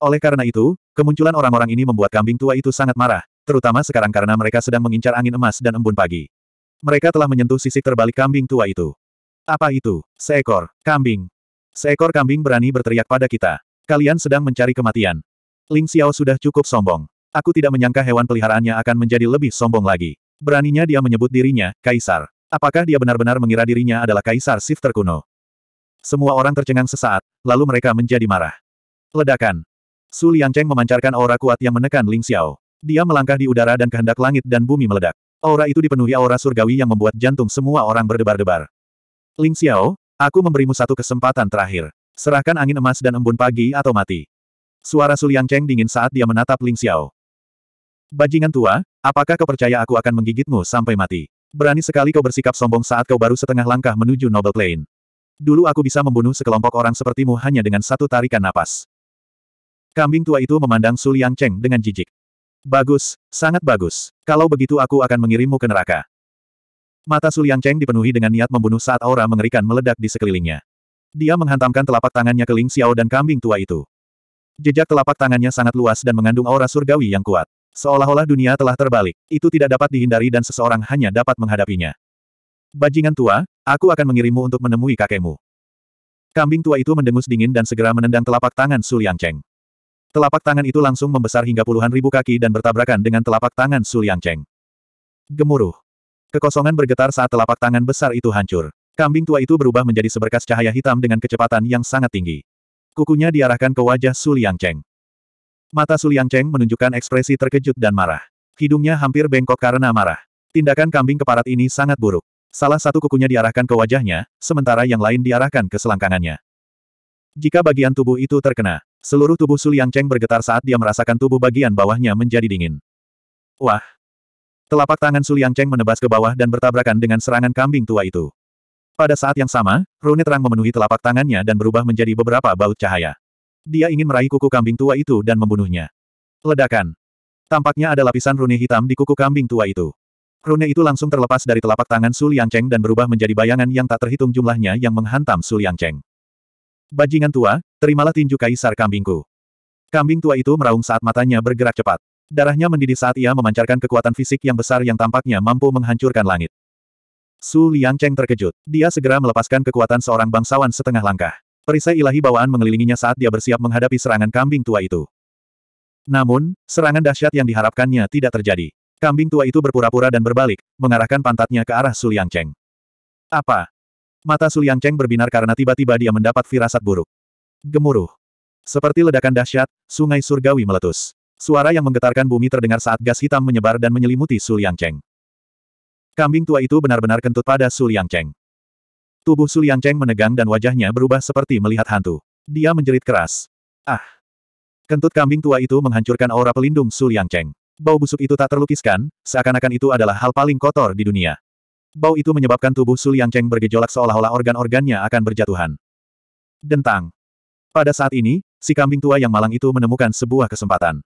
Oleh karena itu, kemunculan orang-orang ini membuat kambing tua itu sangat marah, terutama sekarang karena mereka sedang mengincar angin emas dan embun pagi. Mereka telah menyentuh sisi terbalik kambing tua itu. Apa itu? Seekor kambing Seekor kambing berani berteriak pada kita. Kalian sedang mencari kematian. Ling Xiao sudah cukup sombong. Aku tidak menyangka hewan peliharaannya akan menjadi lebih sombong lagi. Beraninya dia menyebut dirinya, Kaisar. Apakah dia benar-benar mengira dirinya adalah Kaisar Sif kuno? Semua orang tercengang sesaat, lalu mereka menjadi marah. Ledakan. Su Liangcheng memancarkan aura kuat yang menekan Ling Xiao. Dia melangkah di udara dan kehendak langit dan bumi meledak. Aura itu dipenuhi aura surgawi yang membuat jantung semua orang berdebar-debar. Ling Xiao, Aku memberimu satu kesempatan terakhir. Serahkan angin emas dan embun pagi atau mati. Suara Suliang Cheng dingin saat dia menatap Ling Xiao. Bajingan tua, apakah kau percaya aku akan menggigitmu sampai mati? Berani sekali kau bersikap sombong saat kau baru setengah langkah menuju Noble Plain. Dulu aku bisa membunuh sekelompok orang sepertimu hanya dengan satu tarikan napas. Kambing tua itu memandang Su Liang Cheng dengan jijik. Bagus, sangat bagus. Kalau begitu aku akan mengirimmu ke neraka. Mata Sulian Cheng dipenuhi dengan niat membunuh saat aura mengerikan meledak di sekelilingnya. Dia menghantamkan telapak tangannya ke Ling Xiao dan kambing tua itu. Jejak telapak tangannya sangat luas dan mengandung aura surgawi yang kuat. Seolah-olah dunia telah terbalik, itu tidak dapat dihindari dan seseorang hanya dapat menghadapinya. Bajingan tua, aku akan mengirimmu untuk menemui kakekmu. Kambing tua itu mendengus dingin dan segera menendang telapak tangan Su Cheng. Telapak tangan itu langsung membesar hingga puluhan ribu kaki dan bertabrakan dengan telapak tangan Su Cheng. Gemuruh. Kekosongan bergetar saat telapak tangan besar itu hancur. Kambing tua itu berubah menjadi seberkas cahaya hitam dengan kecepatan yang sangat tinggi. Kukunya diarahkan ke wajah Su Liang Cheng. Mata Su Liang Cheng menunjukkan ekspresi terkejut dan marah. Hidungnya hampir bengkok karena marah. Tindakan kambing keparat ini sangat buruk. Salah satu kukunya diarahkan ke wajahnya, sementara yang lain diarahkan ke selangkangannya. Jika bagian tubuh itu terkena, seluruh tubuh Su Liang Cheng bergetar saat dia merasakan tubuh bagian bawahnya menjadi dingin. Wah, Telapak tangan Suliang Cheng menebas ke bawah dan bertabrakan dengan serangan kambing tua itu. Pada saat yang sama, rune terang memenuhi telapak tangannya dan berubah menjadi beberapa baut cahaya. Dia ingin meraih kuku kambing tua itu dan membunuhnya. Ledakan. Tampaknya ada lapisan rune hitam di kuku kambing tua itu. Rune itu langsung terlepas dari telapak tangan Su Liang Cheng dan berubah menjadi bayangan yang tak terhitung jumlahnya yang menghantam Su Liang Cheng. Bajingan tua, terimalah tinju kaisar kambingku. Kambing tua itu meraung saat matanya bergerak cepat. Darahnya mendidih saat ia memancarkan kekuatan fisik yang besar yang tampaknya mampu menghancurkan langit. Su Liang Cheng terkejut. Dia segera melepaskan kekuatan seorang bangsawan setengah langkah. Perisai ilahi bawaan mengelilinginya saat dia bersiap menghadapi serangan kambing tua itu. Namun, serangan dahsyat yang diharapkannya tidak terjadi. Kambing tua itu berpura-pura dan berbalik, mengarahkan pantatnya ke arah Su Liang Cheng. Apa? Mata Su Liang Cheng berbinar karena tiba-tiba dia mendapat firasat buruk. Gemuruh. Seperti ledakan dahsyat, sungai surgawi meletus. Suara yang menggetarkan bumi terdengar saat gas hitam menyebar dan menyelimuti Su Liangcheng. Kambing tua itu benar-benar kentut pada Su Liangcheng. Tubuh Su Liangcheng menegang dan wajahnya berubah seperti melihat hantu. Dia menjerit keras. Ah! Kentut kambing tua itu menghancurkan aura pelindung Su Liangcheng. Bau busuk itu tak terlukiskan, seakan-akan itu adalah hal paling kotor di dunia. Bau itu menyebabkan tubuh Su Liangcheng bergejolak seolah-olah organ-organnya akan berjatuhan. Dentang. Pada saat ini, si kambing tua yang malang itu menemukan sebuah kesempatan.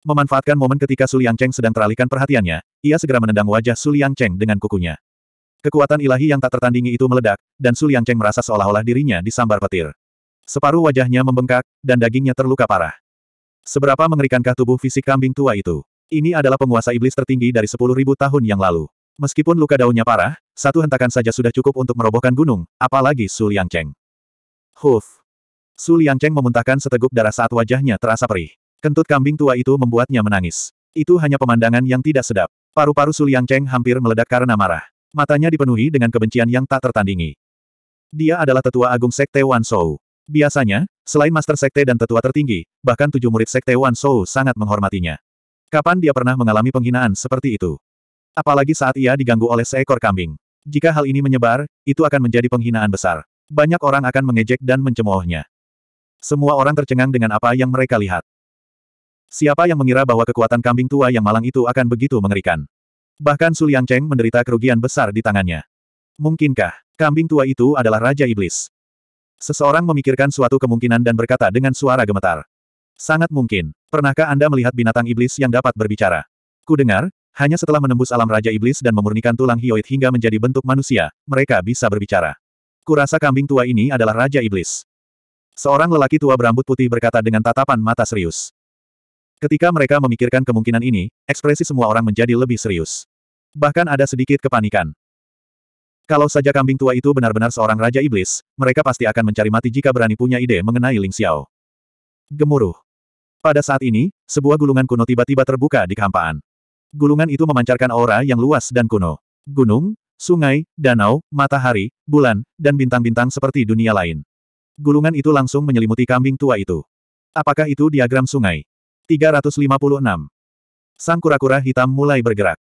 Memanfaatkan momen ketika Su Cheng sedang teralihkan perhatiannya, ia segera menendang wajah Su Cheng dengan kukunya. Kekuatan ilahi yang tak tertandingi itu meledak, dan Su Cheng merasa seolah-olah dirinya disambar petir. Separuh wajahnya membengkak, dan dagingnya terluka parah. Seberapa mengerikankah tubuh fisik kambing tua itu? Ini adalah penguasa iblis tertinggi dari 10.000 tahun yang lalu. Meskipun luka daunnya parah, satu hentakan saja sudah cukup untuk merobohkan gunung, apalagi Su Cheng. Huf! Su Cheng memuntahkan seteguk darah saat wajahnya terasa perih. Kentut kambing tua itu membuatnya menangis. Itu hanya pemandangan yang tidak sedap. Paru-paru Suliang Cheng hampir meledak karena marah. Matanya dipenuhi dengan kebencian yang tak tertandingi. Dia adalah tetua agung Sekte Wan Shou. Biasanya, selain Master Sekte dan tetua tertinggi, bahkan tujuh murid Sekte Wan Shou sangat menghormatinya. Kapan dia pernah mengalami penghinaan seperti itu? Apalagi saat ia diganggu oleh seekor kambing. Jika hal ini menyebar, itu akan menjadi penghinaan besar. Banyak orang akan mengejek dan mencemoohnya. Semua orang tercengang dengan apa yang mereka lihat. Siapa yang mengira bahwa kekuatan kambing tua yang malang itu akan begitu mengerikan? Bahkan Su Liang Cheng menderita kerugian besar di tangannya. Mungkinkah, kambing tua itu adalah Raja Iblis? Seseorang memikirkan suatu kemungkinan dan berkata dengan suara gemetar. Sangat mungkin. Pernahkah Anda melihat binatang iblis yang dapat berbicara? Ku dengar, hanya setelah menembus alam Raja Iblis dan memurnikan tulang hioid hingga menjadi bentuk manusia, mereka bisa berbicara. Kurasa kambing tua ini adalah Raja Iblis. Seorang lelaki tua berambut putih berkata dengan tatapan mata serius. Ketika mereka memikirkan kemungkinan ini, ekspresi semua orang menjadi lebih serius. Bahkan ada sedikit kepanikan. Kalau saja kambing tua itu benar-benar seorang raja iblis, mereka pasti akan mencari mati jika berani punya ide mengenai Ling Xiao. Gemuruh. Pada saat ini, sebuah gulungan kuno tiba-tiba terbuka di kehampaan. Gulungan itu memancarkan aura yang luas dan kuno. Gunung, sungai, danau, matahari, bulan, dan bintang-bintang seperti dunia lain. Gulungan itu langsung menyelimuti kambing tua itu. Apakah itu diagram sungai? 356. Sang kura-kura hitam mulai bergerak.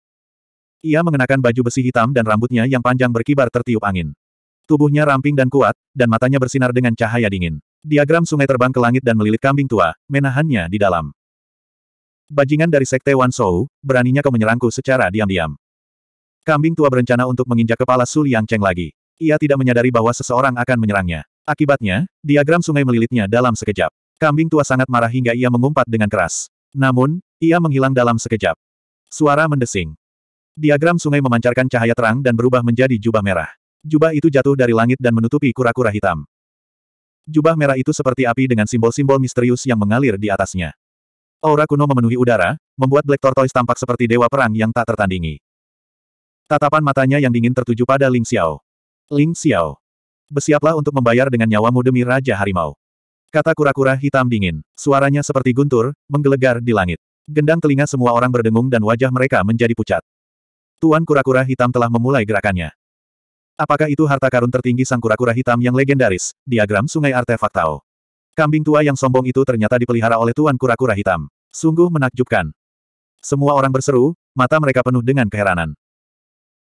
Ia mengenakan baju besi hitam dan rambutnya yang panjang berkibar tertiup angin. Tubuhnya ramping dan kuat, dan matanya bersinar dengan cahaya dingin. Diagram sungai terbang ke langit dan melilit kambing tua, menahannya di dalam. Bajingan dari Sekte Wan Shou, beraninya kau menyerangku secara diam-diam. Kambing tua berencana untuk menginjak kepala Su Liang Cheng lagi. Ia tidak menyadari bahwa seseorang akan menyerangnya. Akibatnya, diagram sungai melilitnya dalam sekejap. Kambing tua sangat marah hingga ia mengumpat dengan keras. Namun, ia menghilang dalam sekejap. Suara mendesing. Diagram sungai memancarkan cahaya terang dan berubah menjadi jubah merah. Jubah itu jatuh dari langit dan menutupi kura-kura hitam. Jubah merah itu seperti api dengan simbol-simbol misterius yang mengalir di atasnya. Aura kuno memenuhi udara, membuat Black Tortoise tampak seperti dewa perang yang tak tertandingi. Tatapan matanya yang dingin tertuju pada Ling Xiao. Ling Xiao. Bersiaplah untuk membayar dengan nyawamu demi Raja Harimau. Kata kura-kura hitam dingin. Suaranya seperti guntur, menggelegar di langit. Gendang telinga semua orang berdengung dan wajah mereka menjadi pucat. Tuan kura-kura hitam telah memulai gerakannya. Apakah itu harta karun tertinggi sang kura-kura hitam yang legendaris, diagram sungai artefak Tao. Kambing tua yang sombong itu ternyata dipelihara oleh tuan kura-kura hitam. Sungguh menakjubkan. Semua orang berseru, mata mereka penuh dengan keheranan.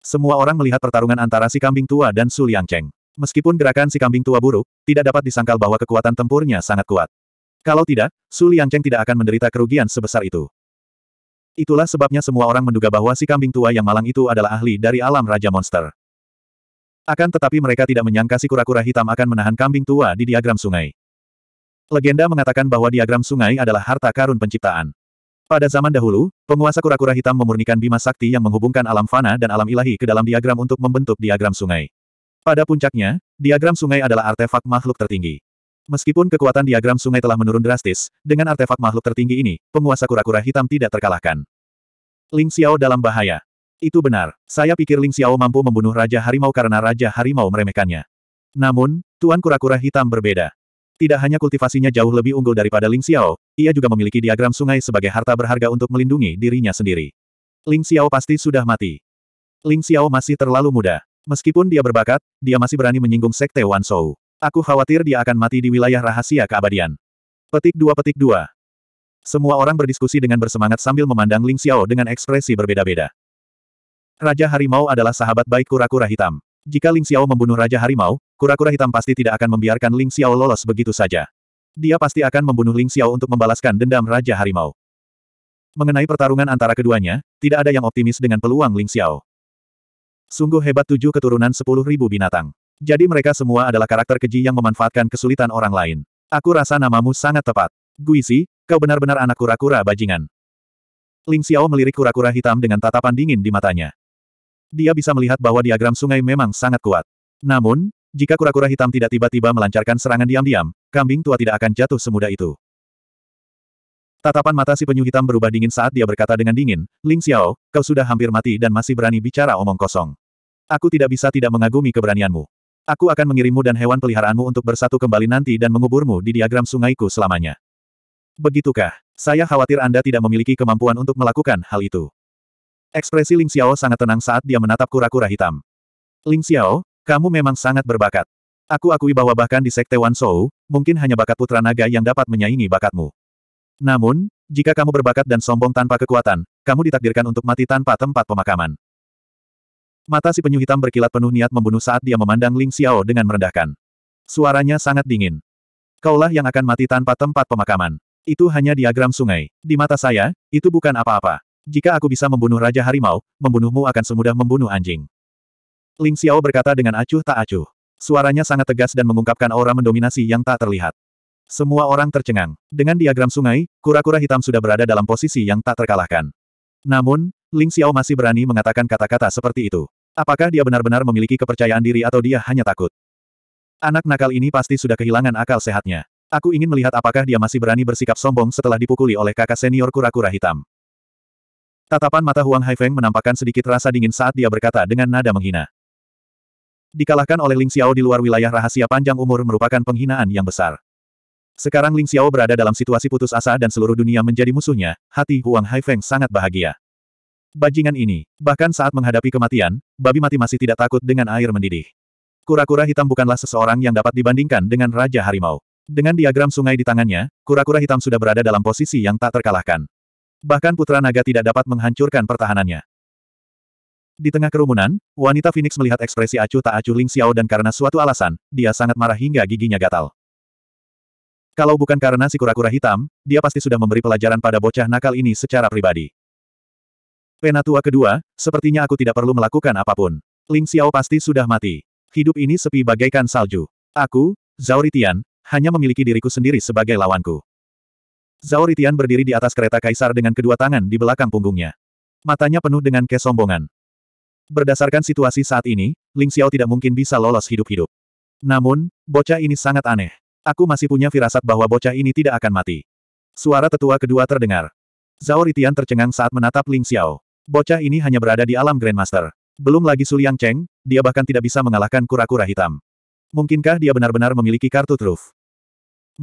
Semua orang melihat pertarungan antara si kambing tua dan Su Liang Cheng. Meskipun gerakan si kambing tua buruk, tidak dapat disangkal bahwa kekuatan tempurnya sangat kuat. Kalau tidak, Su Liangcheng tidak akan menderita kerugian sebesar itu. Itulah sebabnya semua orang menduga bahwa si kambing tua yang malang itu adalah ahli dari alam Raja Monster. Akan tetapi mereka tidak menyangka si kura-kura hitam akan menahan kambing tua di diagram sungai. Legenda mengatakan bahwa diagram sungai adalah harta karun penciptaan. Pada zaman dahulu, penguasa kura-kura hitam memurnikan bima sakti yang menghubungkan alam fana dan alam ilahi ke dalam diagram untuk membentuk diagram sungai. Pada puncaknya, diagram sungai adalah artefak makhluk tertinggi. Meskipun kekuatan diagram sungai telah menurun drastis, dengan artefak makhluk tertinggi ini, penguasa kura-kura hitam tidak terkalahkan. Ling Xiao dalam bahaya. Itu benar. Saya pikir Ling Xiao mampu membunuh Raja Harimau karena Raja Harimau meremehkannya. Namun, Tuan Kura-Kura Hitam berbeda. Tidak hanya kultivasinya jauh lebih unggul daripada Ling Xiao, ia juga memiliki diagram sungai sebagai harta berharga untuk melindungi dirinya sendiri. Ling Xiao pasti sudah mati. Ling Xiao masih terlalu muda. Meskipun dia berbakat, dia masih berani menyinggung Sekte Wan Shou. Aku khawatir dia akan mati di wilayah rahasia keabadian. Petik dua petik dua. Semua orang berdiskusi dengan bersemangat sambil memandang Ling Xiao dengan ekspresi berbeda-beda. Raja Harimau adalah sahabat baik kura-kura hitam. Jika Ling Xiao membunuh Raja Harimau, kura-kura hitam pasti tidak akan membiarkan Ling Xiao lolos begitu saja. Dia pasti akan membunuh Ling Xiao untuk membalaskan dendam Raja Harimau. Mengenai pertarungan antara keduanya, tidak ada yang optimis dengan peluang Ling Xiao. Sungguh hebat tujuh keturunan sepuluh ribu binatang. Jadi mereka semua adalah karakter keji yang memanfaatkan kesulitan orang lain. Aku rasa namamu sangat tepat. Guisi, kau benar-benar anak kura-kura bajingan. Ling Xiao melirik kura-kura hitam dengan tatapan dingin di matanya. Dia bisa melihat bahwa diagram sungai memang sangat kuat. Namun, jika kura-kura hitam tidak tiba-tiba melancarkan serangan diam-diam, kambing tua tidak akan jatuh semudah itu. Tatapan mata si penyu hitam berubah dingin saat dia berkata dengan dingin, Ling Xiao, kau sudah hampir mati dan masih berani bicara omong kosong. Aku tidak bisa tidak mengagumi keberanianmu. Aku akan mengirimmu dan hewan peliharaanmu untuk bersatu kembali nanti dan menguburmu di diagram sungaiku selamanya. Begitukah? Saya khawatir Anda tidak memiliki kemampuan untuk melakukan hal itu. Ekspresi Ling Xiao sangat tenang saat dia menatap kura-kura hitam. Ling Xiao, kamu memang sangat berbakat. Aku akui bahwa bahkan di Sekte Wan Shou, mungkin hanya bakat putra naga yang dapat menyaingi bakatmu. Namun, jika kamu berbakat dan sombong tanpa kekuatan, kamu ditakdirkan untuk mati tanpa tempat pemakaman. Mata si penyu hitam berkilat penuh niat membunuh saat dia memandang Ling Xiao dengan merendahkan. Suaranya sangat dingin. Kaulah yang akan mati tanpa tempat pemakaman. Itu hanya diagram sungai. Di mata saya, itu bukan apa-apa. Jika aku bisa membunuh Raja Harimau, membunuhmu akan semudah membunuh anjing. Ling Xiao berkata dengan acuh tak acuh. Suaranya sangat tegas dan mengungkapkan aura mendominasi yang tak terlihat. Semua orang tercengang. Dengan diagram sungai, kura-kura hitam sudah berada dalam posisi yang tak terkalahkan. Namun, Ling Xiao masih berani mengatakan kata-kata seperti itu. Apakah dia benar-benar memiliki kepercayaan diri atau dia hanya takut? Anak nakal ini pasti sudah kehilangan akal sehatnya. Aku ingin melihat apakah dia masih berani bersikap sombong setelah dipukuli oleh kakak senior kura-kura hitam. Tatapan mata Huang Haifeng menampakkan sedikit rasa dingin saat dia berkata dengan nada menghina. Dikalahkan oleh Ling Xiao di luar wilayah rahasia panjang umur merupakan penghinaan yang besar. Sekarang Ling Xiao berada dalam situasi putus asa dan seluruh dunia menjadi musuhnya, hati Huang Haifeng sangat bahagia. Bajingan ini, bahkan saat menghadapi kematian, babi mati masih tidak takut dengan air mendidih. Kura-kura hitam bukanlah seseorang yang dapat dibandingkan dengan Raja Harimau. Dengan diagram sungai di tangannya, kura-kura hitam sudah berada dalam posisi yang tak terkalahkan. Bahkan putra naga tidak dapat menghancurkan pertahanannya. Di tengah kerumunan, wanita Phoenix melihat ekspresi acuh tak acuh Ling Xiao dan karena suatu alasan, dia sangat marah hingga giginya gatal. Kalau bukan karena si kura-kura hitam, dia pasti sudah memberi pelajaran pada bocah nakal ini secara pribadi. Penatua kedua, sepertinya aku tidak perlu melakukan apapun. Ling Xiao pasti sudah mati. Hidup ini sepi bagaikan salju. Aku, Zauritian, hanya memiliki diriku sendiri sebagai lawanku. Zauritian berdiri di atas kereta kaisar dengan kedua tangan di belakang punggungnya. Matanya penuh dengan kesombongan. Berdasarkan situasi saat ini, Ling Xiao tidak mungkin bisa lolos hidup-hidup. Namun, bocah ini sangat aneh. Aku masih punya firasat bahwa bocah ini tidak akan mati. Suara tetua kedua terdengar. Zhao Ritian tercengang saat menatap Ling Xiao. Bocah ini hanya berada di alam Grandmaster. Belum lagi Suliang Cheng, dia bahkan tidak bisa mengalahkan kura-kura hitam. Mungkinkah dia benar-benar memiliki kartu truf?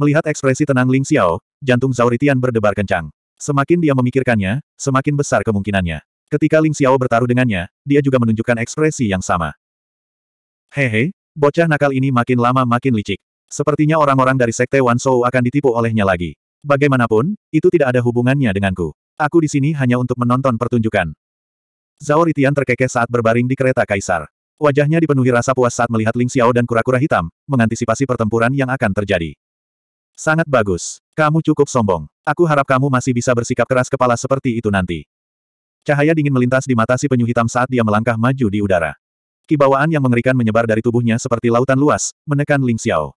Melihat ekspresi tenang Ling Xiao, jantung Zhao Ritian berdebar kencang. Semakin dia memikirkannya, semakin besar kemungkinannya. Ketika Ling Xiao bertaruh dengannya, dia juga menunjukkan ekspresi yang sama. Hehe, bocah nakal ini makin lama makin licik. Sepertinya orang-orang dari Sekte Wan Shou akan ditipu olehnya lagi. Bagaimanapun, itu tidak ada hubungannya denganku. Aku di sini hanya untuk menonton pertunjukan. Zhao Ritian terkekeh saat berbaring di kereta kaisar. Wajahnya dipenuhi rasa puas saat melihat Ling Xiao dan kura-kura hitam, mengantisipasi pertempuran yang akan terjadi. Sangat bagus. Kamu cukup sombong. Aku harap kamu masih bisa bersikap keras kepala seperti itu nanti. Cahaya dingin melintas di mata si penyu hitam saat dia melangkah maju di udara. Kibawaan yang mengerikan menyebar dari tubuhnya seperti lautan luas, menekan Ling Xiao.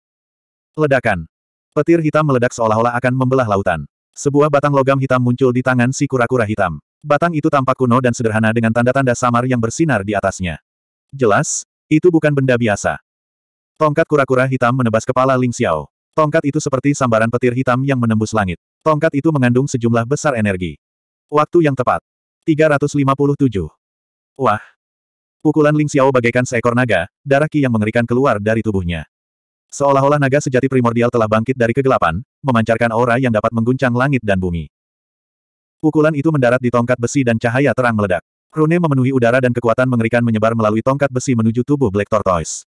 Ledakan. Petir hitam meledak seolah-olah akan membelah lautan. Sebuah batang logam hitam muncul di tangan si kura-kura hitam. Batang itu tampak kuno dan sederhana dengan tanda-tanda samar yang bersinar di atasnya. Jelas, itu bukan benda biasa. Tongkat kura-kura hitam menebas kepala Ling Xiao. Tongkat itu seperti sambaran petir hitam yang menembus langit. Tongkat itu mengandung sejumlah besar energi. Waktu yang tepat. 357. Wah. Pukulan Ling Xiao bagaikan seekor naga, darah ki yang mengerikan keluar dari tubuhnya. Seolah-olah naga sejati primordial telah bangkit dari kegelapan, memancarkan aura yang dapat mengguncang langit dan bumi. Pukulan itu mendarat di tongkat besi dan cahaya terang meledak. Rune memenuhi udara dan kekuatan mengerikan menyebar melalui tongkat besi menuju tubuh Black Tortoise.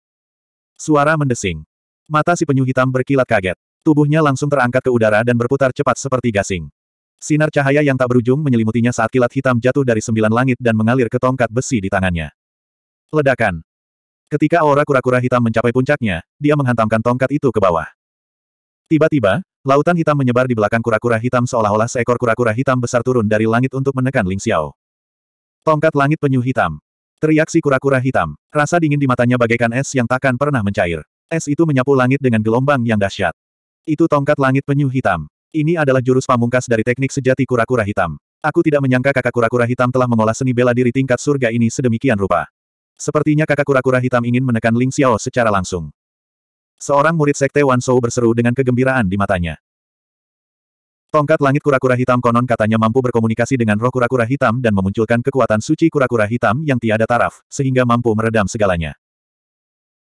Suara mendesing. Mata si penyu hitam berkilat kaget. Tubuhnya langsung terangkat ke udara dan berputar cepat seperti gasing. Sinar cahaya yang tak berujung menyelimutinya saat kilat hitam jatuh dari sembilan langit dan mengalir ke tongkat besi di tangannya. Ledakan. Ketika aura kura-kura hitam mencapai puncaknya, dia menghantamkan tongkat itu ke bawah. Tiba-tiba, lautan hitam menyebar di belakang kura-kura hitam seolah-olah seekor kura-kura hitam besar turun dari langit untuk menekan Ling Xiao. Tongkat langit penyu hitam. Teriak si kura-kura hitam. Rasa dingin di matanya bagaikan es yang takkan pernah mencair. Es itu menyapu langit dengan gelombang yang dahsyat. Itu tongkat langit penyu hitam. Ini adalah jurus pamungkas dari teknik sejati kura-kura hitam. Aku tidak menyangka kakak kura-kura hitam telah mengolah seni bela diri tingkat surga ini sedemikian rupa. Sepertinya kakak kura-kura hitam ingin menekan Ling Xiao secara langsung. Seorang murid sekte Wan Shou berseru dengan kegembiraan di matanya. Tongkat langit kura-kura hitam konon katanya mampu berkomunikasi dengan roh kura-kura hitam dan memunculkan kekuatan suci kura-kura hitam yang tiada taraf, sehingga mampu meredam segalanya.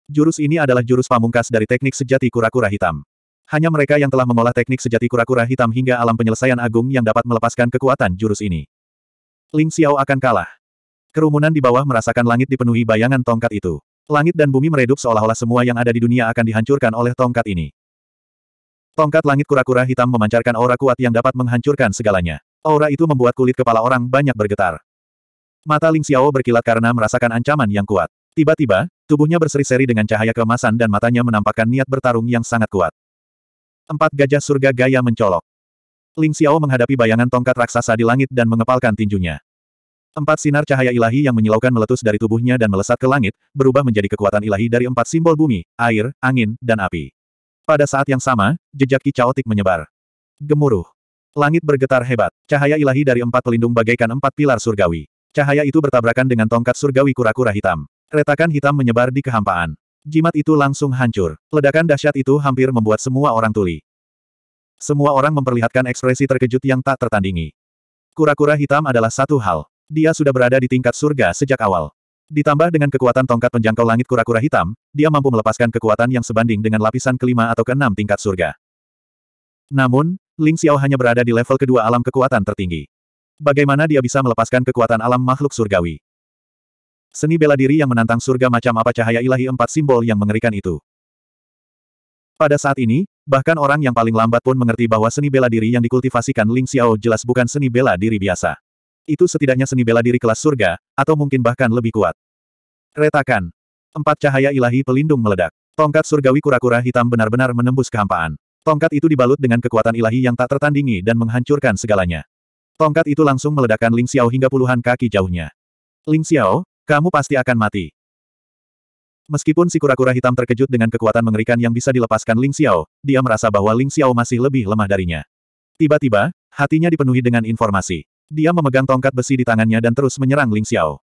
Jurus ini adalah jurus pamungkas dari teknik sejati kura-kura hitam. Hanya mereka yang telah mengolah teknik sejati kura-kura hitam hingga alam penyelesaian agung yang dapat melepaskan kekuatan jurus ini. Ling Xiao akan kalah. Kerumunan di bawah merasakan langit dipenuhi bayangan tongkat itu. Langit dan bumi meredup seolah-olah semua yang ada di dunia akan dihancurkan oleh tongkat ini. Tongkat langit kura-kura hitam memancarkan aura kuat yang dapat menghancurkan segalanya. Aura itu membuat kulit kepala orang banyak bergetar. Mata Ling Xiao berkilat karena merasakan ancaman yang kuat. Tiba-tiba, tubuhnya berseri-seri dengan cahaya kemasan dan matanya menampakkan niat bertarung yang sangat kuat. Empat gajah surga gaya mencolok. Ling Xiao menghadapi bayangan tongkat raksasa di langit dan mengepalkan tinjunya. Empat sinar cahaya ilahi yang menyilaukan meletus dari tubuhnya dan melesat ke langit, berubah menjadi kekuatan ilahi dari empat simbol bumi, air, angin, dan api. Pada saat yang sama, jejak kicaotik menyebar. Gemuruh. Langit bergetar hebat. Cahaya ilahi dari empat pelindung bagaikan empat pilar surgawi. Cahaya itu bertabrakan dengan tongkat surgawi kura-kura hitam. Retakan hitam menyebar di kehampaan. Jimat itu langsung hancur. Ledakan dahsyat itu hampir membuat semua orang tuli. Semua orang memperlihatkan ekspresi terkejut yang tak tertandingi. Kura-kura hitam adalah satu hal. Dia sudah berada di tingkat surga sejak awal. Ditambah dengan kekuatan tongkat penjangkau langit kura-kura hitam, dia mampu melepaskan kekuatan yang sebanding dengan lapisan kelima atau keenam tingkat surga. Namun, Ling Xiao hanya berada di level kedua alam kekuatan tertinggi. Bagaimana dia bisa melepaskan kekuatan alam makhluk surgawi? Seni bela diri yang menantang surga macam apa cahaya ilahi empat simbol yang mengerikan itu. Pada saat ini, bahkan orang yang paling lambat pun mengerti bahwa seni bela diri yang dikultivasikan Ling Xiao jelas bukan seni bela diri biasa. Itu setidaknya seni bela diri kelas surga, atau mungkin bahkan lebih kuat. Retakan. Empat cahaya ilahi pelindung meledak. Tongkat surgawi kura-kura hitam benar-benar menembus kehampaan. Tongkat itu dibalut dengan kekuatan ilahi yang tak tertandingi dan menghancurkan segalanya. Tongkat itu langsung meledakkan Ling Xiao hingga puluhan kaki jauhnya. Ling Xiao, kamu pasti akan mati. Meskipun si kura-kura hitam terkejut dengan kekuatan mengerikan yang bisa dilepaskan Ling Xiao, dia merasa bahwa Ling Xiao masih lebih lemah darinya. Tiba-tiba, hatinya dipenuhi dengan informasi. Dia memegang tongkat besi di tangannya dan terus menyerang Ling Xiao.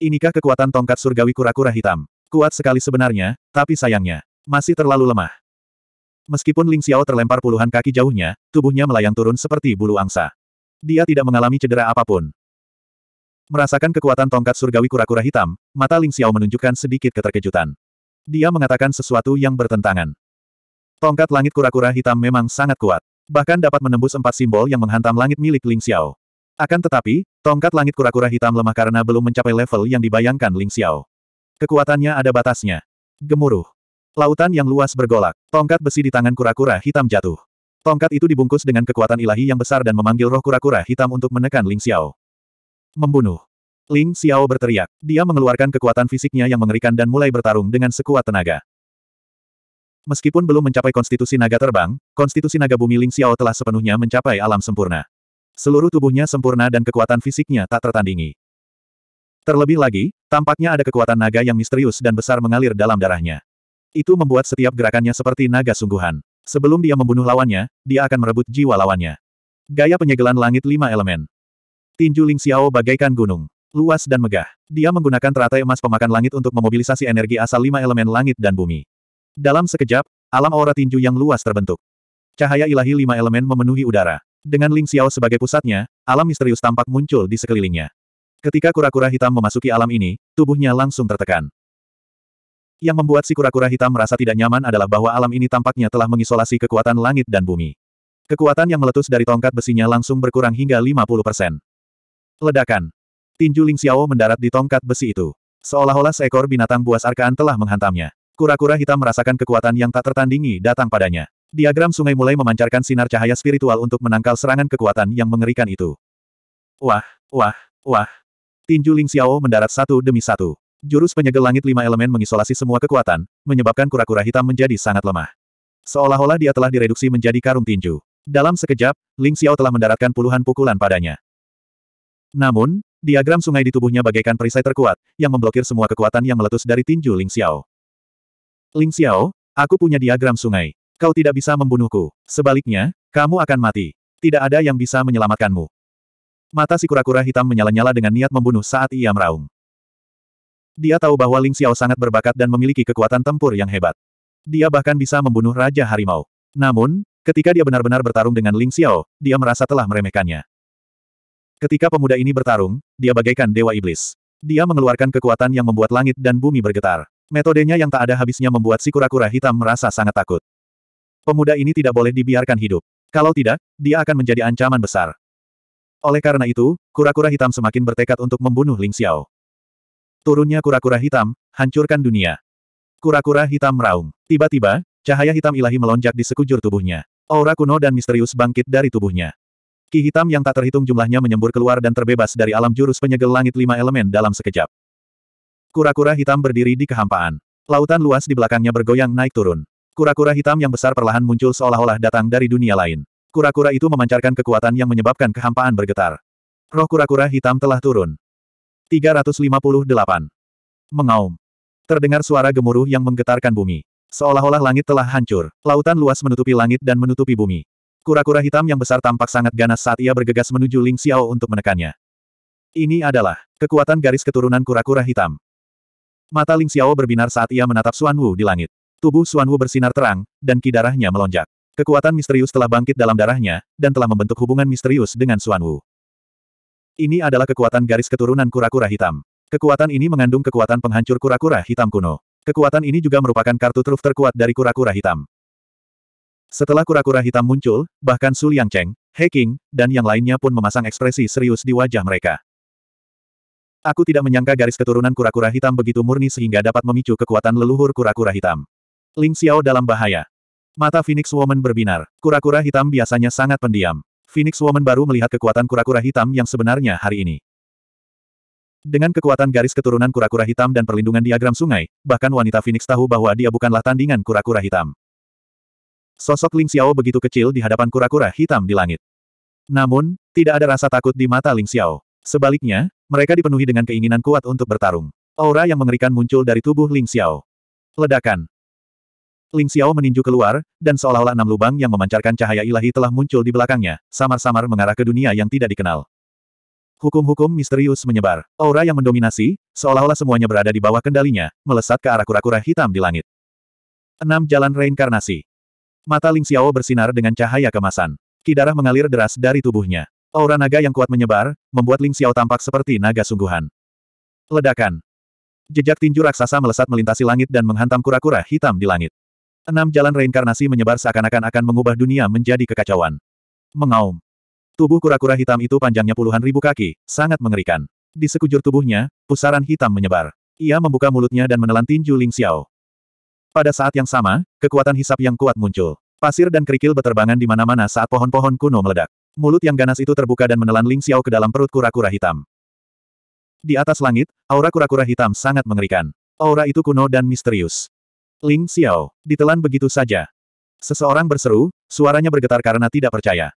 Inikah kekuatan tongkat surgawi kura-kura hitam? Kuat sekali sebenarnya, tapi sayangnya, masih terlalu lemah. Meskipun Ling Xiao terlempar puluhan kaki jauhnya, tubuhnya melayang turun seperti bulu angsa. Dia tidak mengalami cedera apapun. Merasakan kekuatan tongkat surgawi kura-kura hitam, mata Ling Xiao menunjukkan sedikit keterkejutan. Dia mengatakan sesuatu yang bertentangan. Tongkat langit kura-kura hitam memang sangat kuat. Bahkan dapat menembus empat simbol yang menghantam langit milik Ling Xiao. Akan tetapi, tongkat langit kura-kura hitam lemah karena belum mencapai level yang dibayangkan Ling Xiao. Kekuatannya ada batasnya. Gemuruh. Lautan yang luas bergolak, tongkat besi di tangan kura-kura hitam jatuh. Tongkat itu dibungkus dengan kekuatan ilahi yang besar dan memanggil roh kura-kura hitam untuk menekan Ling Xiao. Membunuh. Ling Xiao berteriak. Dia mengeluarkan kekuatan fisiknya yang mengerikan dan mulai bertarung dengan sekuat tenaga. Meskipun belum mencapai konstitusi naga terbang, konstitusi naga bumi Ling Xiao telah sepenuhnya mencapai alam sempurna. Seluruh tubuhnya sempurna dan kekuatan fisiknya tak tertandingi. Terlebih lagi, tampaknya ada kekuatan naga yang misterius dan besar mengalir dalam darahnya. Itu membuat setiap gerakannya seperti naga sungguhan. Sebelum dia membunuh lawannya, dia akan merebut jiwa lawannya. Gaya penyegelan langit lima elemen. Tinju Ling Xiao bagaikan gunung. Luas dan megah. Dia menggunakan teratai emas pemakan langit untuk memobilisasi energi asal lima elemen langit dan bumi. Dalam sekejap, alam aura tinju yang luas terbentuk. Cahaya ilahi lima elemen memenuhi udara. Dengan Ling Xiao sebagai pusatnya, alam misterius tampak muncul di sekelilingnya. Ketika kura-kura hitam memasuki alam ini, tubuhnya langsung tertekan. Yang membuat si kura-kura hitam merasa tidak nyaman adalah bahwa alam ini tampaknya telah mengisolasi kekuatan langit dan bumi. Kekuatan yang meletus dari tongkat besinya langsung berkurang hingga 50%. Ledakan. Tinju Ling Xiao mendarat di tongkat besi itu. Seolah-olah seekor binatang buas arkaan telah menghantamnya. Kura-kura hitam merasakan kekuatan yang tak tertandingi datang padanya. Diagram sungai mulai memancarkan sinar cahaya spiritual untuk menangkal serangan kekuatan yang mengerikan itu. Wah, wah, wah. Tinju Ling Xiao mendarat satu demi satu. Jurus penyegel langit lima elemen mengisolasi semua kekuatan, menyebabkan kura-kura hitam menjadi sangat lemah. Seolah-olah dia telah direduksi menjadi karung tinju. Dalam sekejap, Ling Xiao telah mendaratkan puluhan pukulan padanya. Namun, diagram sungai di tubuhnya bagaikan perisai terkuat, yang memblokir semua kekuatan yang meletus dari tinju Ling Xiao. Ling Xiao, aku punya diagram sungai. Kau tidak bisa membunuhku. Sebaliknya, kamu akan mati. Tidak ada yang bisa menyelamatkanmu. Mata si kura-kura hitam menyala-nyala dengan niat membunuh saat ia meraung. Dia tahu bahwa Ling Xiao sangat berbakat dan memiliki kekuatan tempur yang hebat. Dia bahkan bisa membunuh Raja Harimau. Namun, ketika dia benar-benar bertarung dengan Ling Xiao, dia merasa telah meremehkannya. Ketika pemuda ini bertarung, dia bagaikan dewa iblis. Dia mengeluarkan kekuatan yang membuat langit dan bumi bergetar. Metodenya yang tak ada habisnya membuat si kura-kura hitam merasa sangat takut. Pemuda ini tidak boleh dibiarkan hidup. Kalau tidak, dia akan menjadi ancaman besar. Oleh karena itu, kura-kura hitam semakin bertekad untuk membunuh Ling Xiao. Turunnya kura-kura hitam, hancurkan dunia. Kura-kura hitam meraung. Tiba-tiba, cahaya hitam ilahi melonjak di sekujur tubuhnya. Aura kuno dan misterius bangkit dari tubuhnya. Ki hitam yang tak terhitung jumlahnya menyembur keluar dan terbebas dari alam jurus penyegel langit lima elemen dalam sekejap. Kura-kura hitam berdiri di kehampaan. Lautan luas di belakangnya bergoyang naik turun. Kura-kura hitam yang besar perlahan muncul seolah-olah datang dari dunia lain. Kura-kura itu memancarkan kekuatan yang menyebabkan kehampaan bergetar. Roh kura-kura hitam telah turun. 358. Mengaum. Terdengar suara gemuruh yang menggetarkan bumi. Seolah-olah langit telah hancur, lautan luas menutupi langit dan menutupi bumi. Kura-kura hitam yang besar tampak sangat ganas saat ia bergegas menuju Ling Xiao untuk menekannya. Ini adalah kekuatan garis keturunan kura-kura hitam. Mata Ling Xiao berbinar saat ia menatap Xuan Wu di langit. Tubuh Wu bersinar terang, dan ki darahnya melonjak. Kekuatan misterius telah bangkit dalam darahnya, dan telah membentuk hubungan misterius dengan Wu. Ini adalah kekuatan garis keturunan kura-kura hitam. Kekuatan ini mengandung kekuatan penghancur kura-kura hitam kuno. Kekuatan ini juga merupakan kartu truf terkuat dari kura-kura hitam. Setelah kura-kura hitam muncul, bahkan Su Liang Cheng, He King, dan yang lainnya pun memasang ekspresi serius di wajah mereka. Aku tidak menyangka garis keturunan kura-kura hitam begitu murni sehingga dapat memicu kekuatan leluhur kura-kura hitam. Ling Xiao dalam bahaya. Mata Phoenix Woman berbinar. Kura-kura hitam biasanya sangat pendiam. Phoenix Woman baru melihat kekuatan kura-kura hitam yang sebenarnya hari ini. Dengan kekuatan garis keturunan kura-kura hitam dan perlindungan diagram sungai, bahkan wanita Phoenix tahu bahwa dia bukanlah tandingan kura-kura hitam. Sosok Ling Xiao begitu kecil di hadapan kura-kura hitam di langit. Namun, tidak ada rasa takut di mata Ling Xiao. Sebaliknya, mereka dipenuhi dengan keinginan kuat untuk bertarung. Aura yang mengerikan muncul dari tubuh Ling Xiao. Ledakan. Ling Xiao meninju keluar, dan seolah-olah enam lubang yang memancarkan cahaya ilahi telah muncul di belakangnya, samar-samar mengarah ke dunia yang tidak dikenal. Hukum-hukum misterius menyebar. Aura yang mendominasi, seolah-olah semuanya berada di bawah kendalinya, melesat ke arah kura-kura hitam di langit. Enam Jalan Reinkarnasi Mata Ling Xiao bersinar dengan cahaya kemasan. Kidarah mengalir deras dari tubuhnya. Aura naga yang kuat menyebar, membuat Ling Xiao tampak seperti naga sungguhan. Ledakan. Jejak tinju raksasa melesat melintasi langit dan menghantam kura-kura hitam di langit. Enam jalan reinkarnasi menyebar seakan-akan akan mengubah dunia menjadi kekacauan. Mengaum. Tubuh kura-kura hitam itu panjangnya puluhan ribu kaki, sangat mengerikan. Di sekujur tubuhnya, pusaran hitam menyebar. Ia membuka mulutnya dan menelan tinju Ling Xiao. Pada saat yang sama, kekuatan hisap yang kuat muncul. Pasir dan kerikil beterbangan di mana-mana saat pohon-pohon kuno meledak. Mulut yang ganas itu terbuka dan menelan Ling Xiao ke dalam perut kura-kura hitam. Di atas langit, aura kura-kura hitam sangat mengerikan. Aura itu kuno dan misterius. Ling Xiao, ditelan begitu saja. Seseorang berseru, suaranya bergetar karena tidak percaya.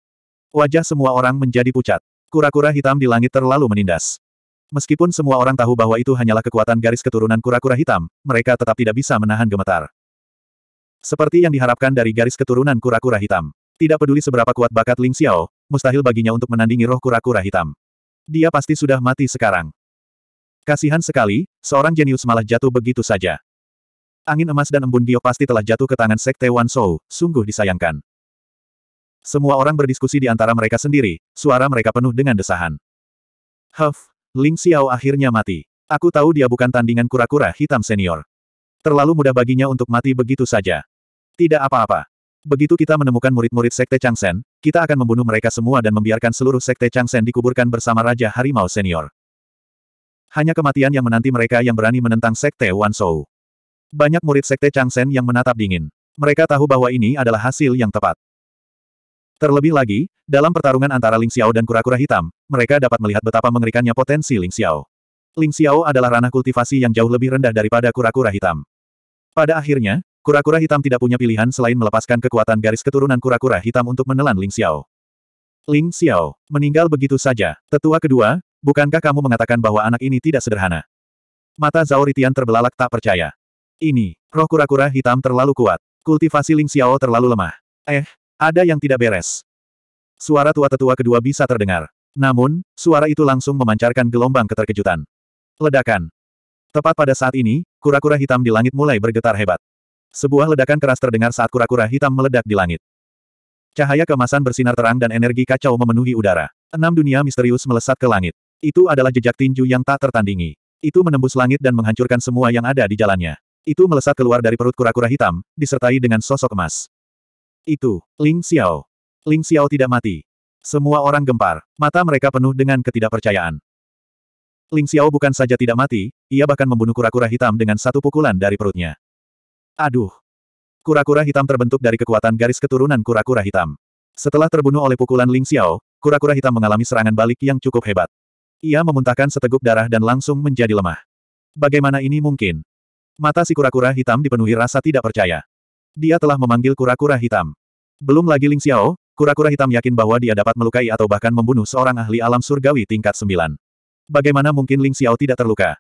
Wajah semua orang menjadi pucat. Kura-kura hitam di langit terlalu menindas. Meskipun semua orang tahu bahwa itu hanyalah kekuatan garis keturunan kura-kura hitam, mereka tetap tidak bisa menahan gemetar. Seperti yang diharapkan dari garis keturunan kura-kura hitam. Tidak peduli seberapa kuat bakat Ling Xiao, mustahil baginya untuk menandingi roh kura-kura hitam. Dia pasti sudah mati sekarang. Kasihan sekali, seorang jenius malah jatuh begitu saja. Angin emas dan embun Dio pasti telah jatuh ke tangan Sekte Wan Shou, sungguh disayangkan. Semua orang berdiskusi di antara mereka sendiri, suara mereka penuh dengan desahan. Huff, Ling Xiao akhirnya mati. Aku tahu dia bukan tandingan kura-kura hitam senior. Terlalu mudah baginya untuk mati begitu saja. Tidak apa-apa. Begitu kita menemukan murid-murid Sekte Changsen, kita akan membunuh mereka semua dan membiarkan seluruh Sekte Changsen dikuburkan bersama Raja Harimau Senior. Hanya kematian yang menanti mereka yang berani menentang Sekte Wan Shou. Banyak murid sekte Changsen yang menatap dingin. Mereka tahu bahwa ini adalah hasil yang tepat. Terlebih lagi, dalam pertarungan antara Ling Xiao dan kura-kura hitam, mereka dapat melihat betapa mengerikannya potensi Ling Xiao. Ling Xiao adalah ranah kultivasi yang jauh lebih rendah daripada kura-kura hitam. Pada akhirnya, kura-kura hitam tidak punya pilihan selain melepaskan kekuatan garis keturunan kura-kura hitam untuk menelan Ling Xiao. Ling Xiao, meninggal begitu saja. Tetua kedua, bukankah kamu mengatakan bahwa anak ini tidak sederhana? Mata Zhao Ritian terbelalak tak percaya. Ini, roh kura-kura hitam terlalu kuat. Kultivasi Ling Xiao terlalu lemah. Eh, ada yang tidak beres. Suara tua tetua kedua bisa terdengar. Namun, suara itu langsung memancarkan gelombang keterkejutan. Ledakan. Tepat pada saat ini, kura-kura hitam di langit mulai bergetar hebat. Sebuah ledakan keras terdengar saat kura-kura hitam meledak di langit. Cahaya kemasan bersinar terang dan energi kacau memenuhi udara. Enam dunia misterius melesat ke langit. Itu adalah jejak tinju yang tak tertandingi. Itu menembus langit dan menghancurkan semua yang ada di jalannya. Itu melesat keluar dari perut kura-kura hitam, disertai dengan sosok emas. Itu, Ling Xiao. Ling Xiao tidak mati. Semua orang gempar, mata mereka penuh dengan ketidakpercayaan. Ling Xiao bukan saja tidak mati, ia bahkan membunuh kura-kura hitam dengan satu pukulan dari perutnya. Aduh! Kura-kura hitam terbentuk dari kekuatan garis keturunan kura-kura hitam. Setelah terbunuh oleh pukulan Ling Xiao, kura-kura hitam mengalami serangan balik yang cukup hebat. Ia memuntahkan seteguk darah dan langsung menjadi lemah. Bagaimana ini mungkin? Mata si kura-kura hitam dipenuhi rasa tidak percaya. Dia telah memanggil kura-kura hitam. Belum lagi Ling Xiao, kura-kura hitam yakin bahwa dia dapat melukai atau bahkan membunuh seorang ahli alam surgawi tingkat sembilan. Bagaimana mungkin Ling Xiao tidak terluka?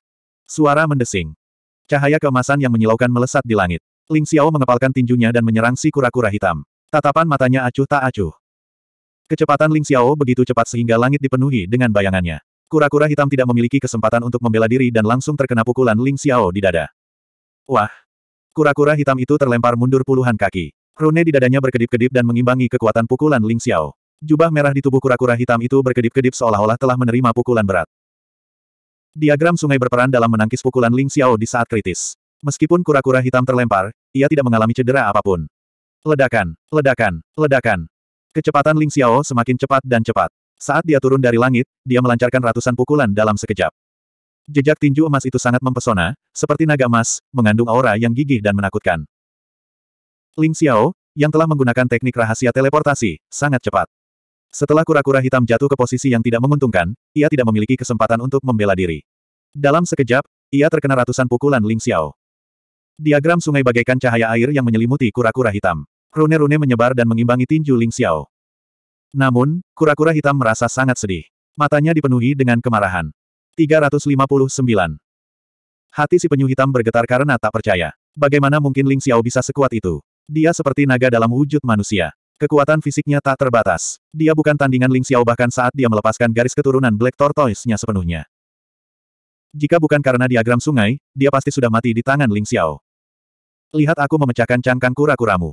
Suara mendesing. Cahaya keemasan yang menyilaukan melesat di langit. Ling Xiao mengepalkan tinjunya dan menyerang si kura-kura hitam. Tatapan matanya acuh tak acuh. Kecepatan Ling Xiao begitu cepat sehingga langit dipenuhi dengan bayangannya. Kura-kura hitam tidak memiliki kesempatan untuk membela diri dan langsung terkena pukulan Ling Xiao di dada. Wah! Kura-kura hitam itu terlempar mundur puluhan kaki. Rune di dadanya berkedip-kedip dan mengimbangi kekuatan pukulan Ling Xiao. Jubah merah di tubuh kura-kura hitam itu berkedip-kedip seolah-olah telah menerima pukulan berat. Diagram sungai berperan dalam menangkis pukulan Ling Xiao di saat kritis. Meskipun kura-kura hitam terlempar, ia tidak mengalami cedera apapun. Ledakan, ledakan, ledakan. Kecepatan Ling Xiao semakin cepat dan cepat. Saat dia turun dari langit, dia melancarkan ratusan pukulan dalam sekejap. Jejak tinju emas itu sangat mempesona, seperti naga emas, mengandung aura yang gigih dan menakutkan. Ling Xiao, yang telah menggunakan teknik rahasia teleportasi, sangat cepat. Setelah kura-kura hitam jatuh ke posisi yang tidak menguntungkan, ia tidak memiliki kesempatan untuk membela diri. Dalam sekejap, ia terkena ratusan pukulan Ling Xiao. Diagram sungai bagaikan cahaya air yang menyelimuti kura-kura hitam. Rune-rune menyebar dan mengimbangi tinju Ling Xiao. Namun, kura-kura hitam merasa sangat sedih. Matanya dipenuhi dengan kemarahan. 359. Hati si penyu hitam bergetar karena tak percaya. Bagaimana mungkin Ling Xiao bisa sekuat itu? Dia seperti naga dalam wujud manusia. Kekuatan fisiknya tak terbatas. Dia bukan tandingan Ling Xiao bahkan saat dia melepaskan garis keturunan Black Tortoise-nya sepenuhnya. Jika bukan karena diagram sungai, dia pasti sudah mati di tangan Ling Xiao. Lihat aku memecahkan cangkang kura-kuramu.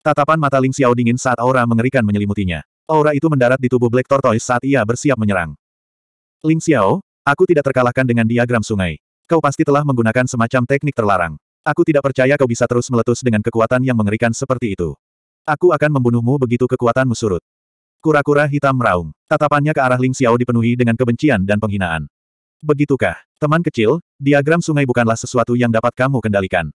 Tatapan mata Ling Xiao dingin saat aura mengerikan menyelimutinya. Aura itu mendarat di tubuh Black Tortoise saat ia bersiap menyerang. Ling Xiao, Aku tidak terkalahkan dengan diagram sungai. Kau pasti telah menggunakan semacam teknik terlarang. Aku tidak percaya kau bisa terus meletus dengan kekuatan yang mengerikan seperti itu. Aku akan membunuhmu begitu kekuatanmu surut. Kura-kura hitam meraung. Tatapannya ke arah Ling Xiao dipenuhi dengan kebencian dan penghinaan. Begitukah, teman kecil, diagram sungai bukanlah sesuatu yang dapat kamu kendalikan.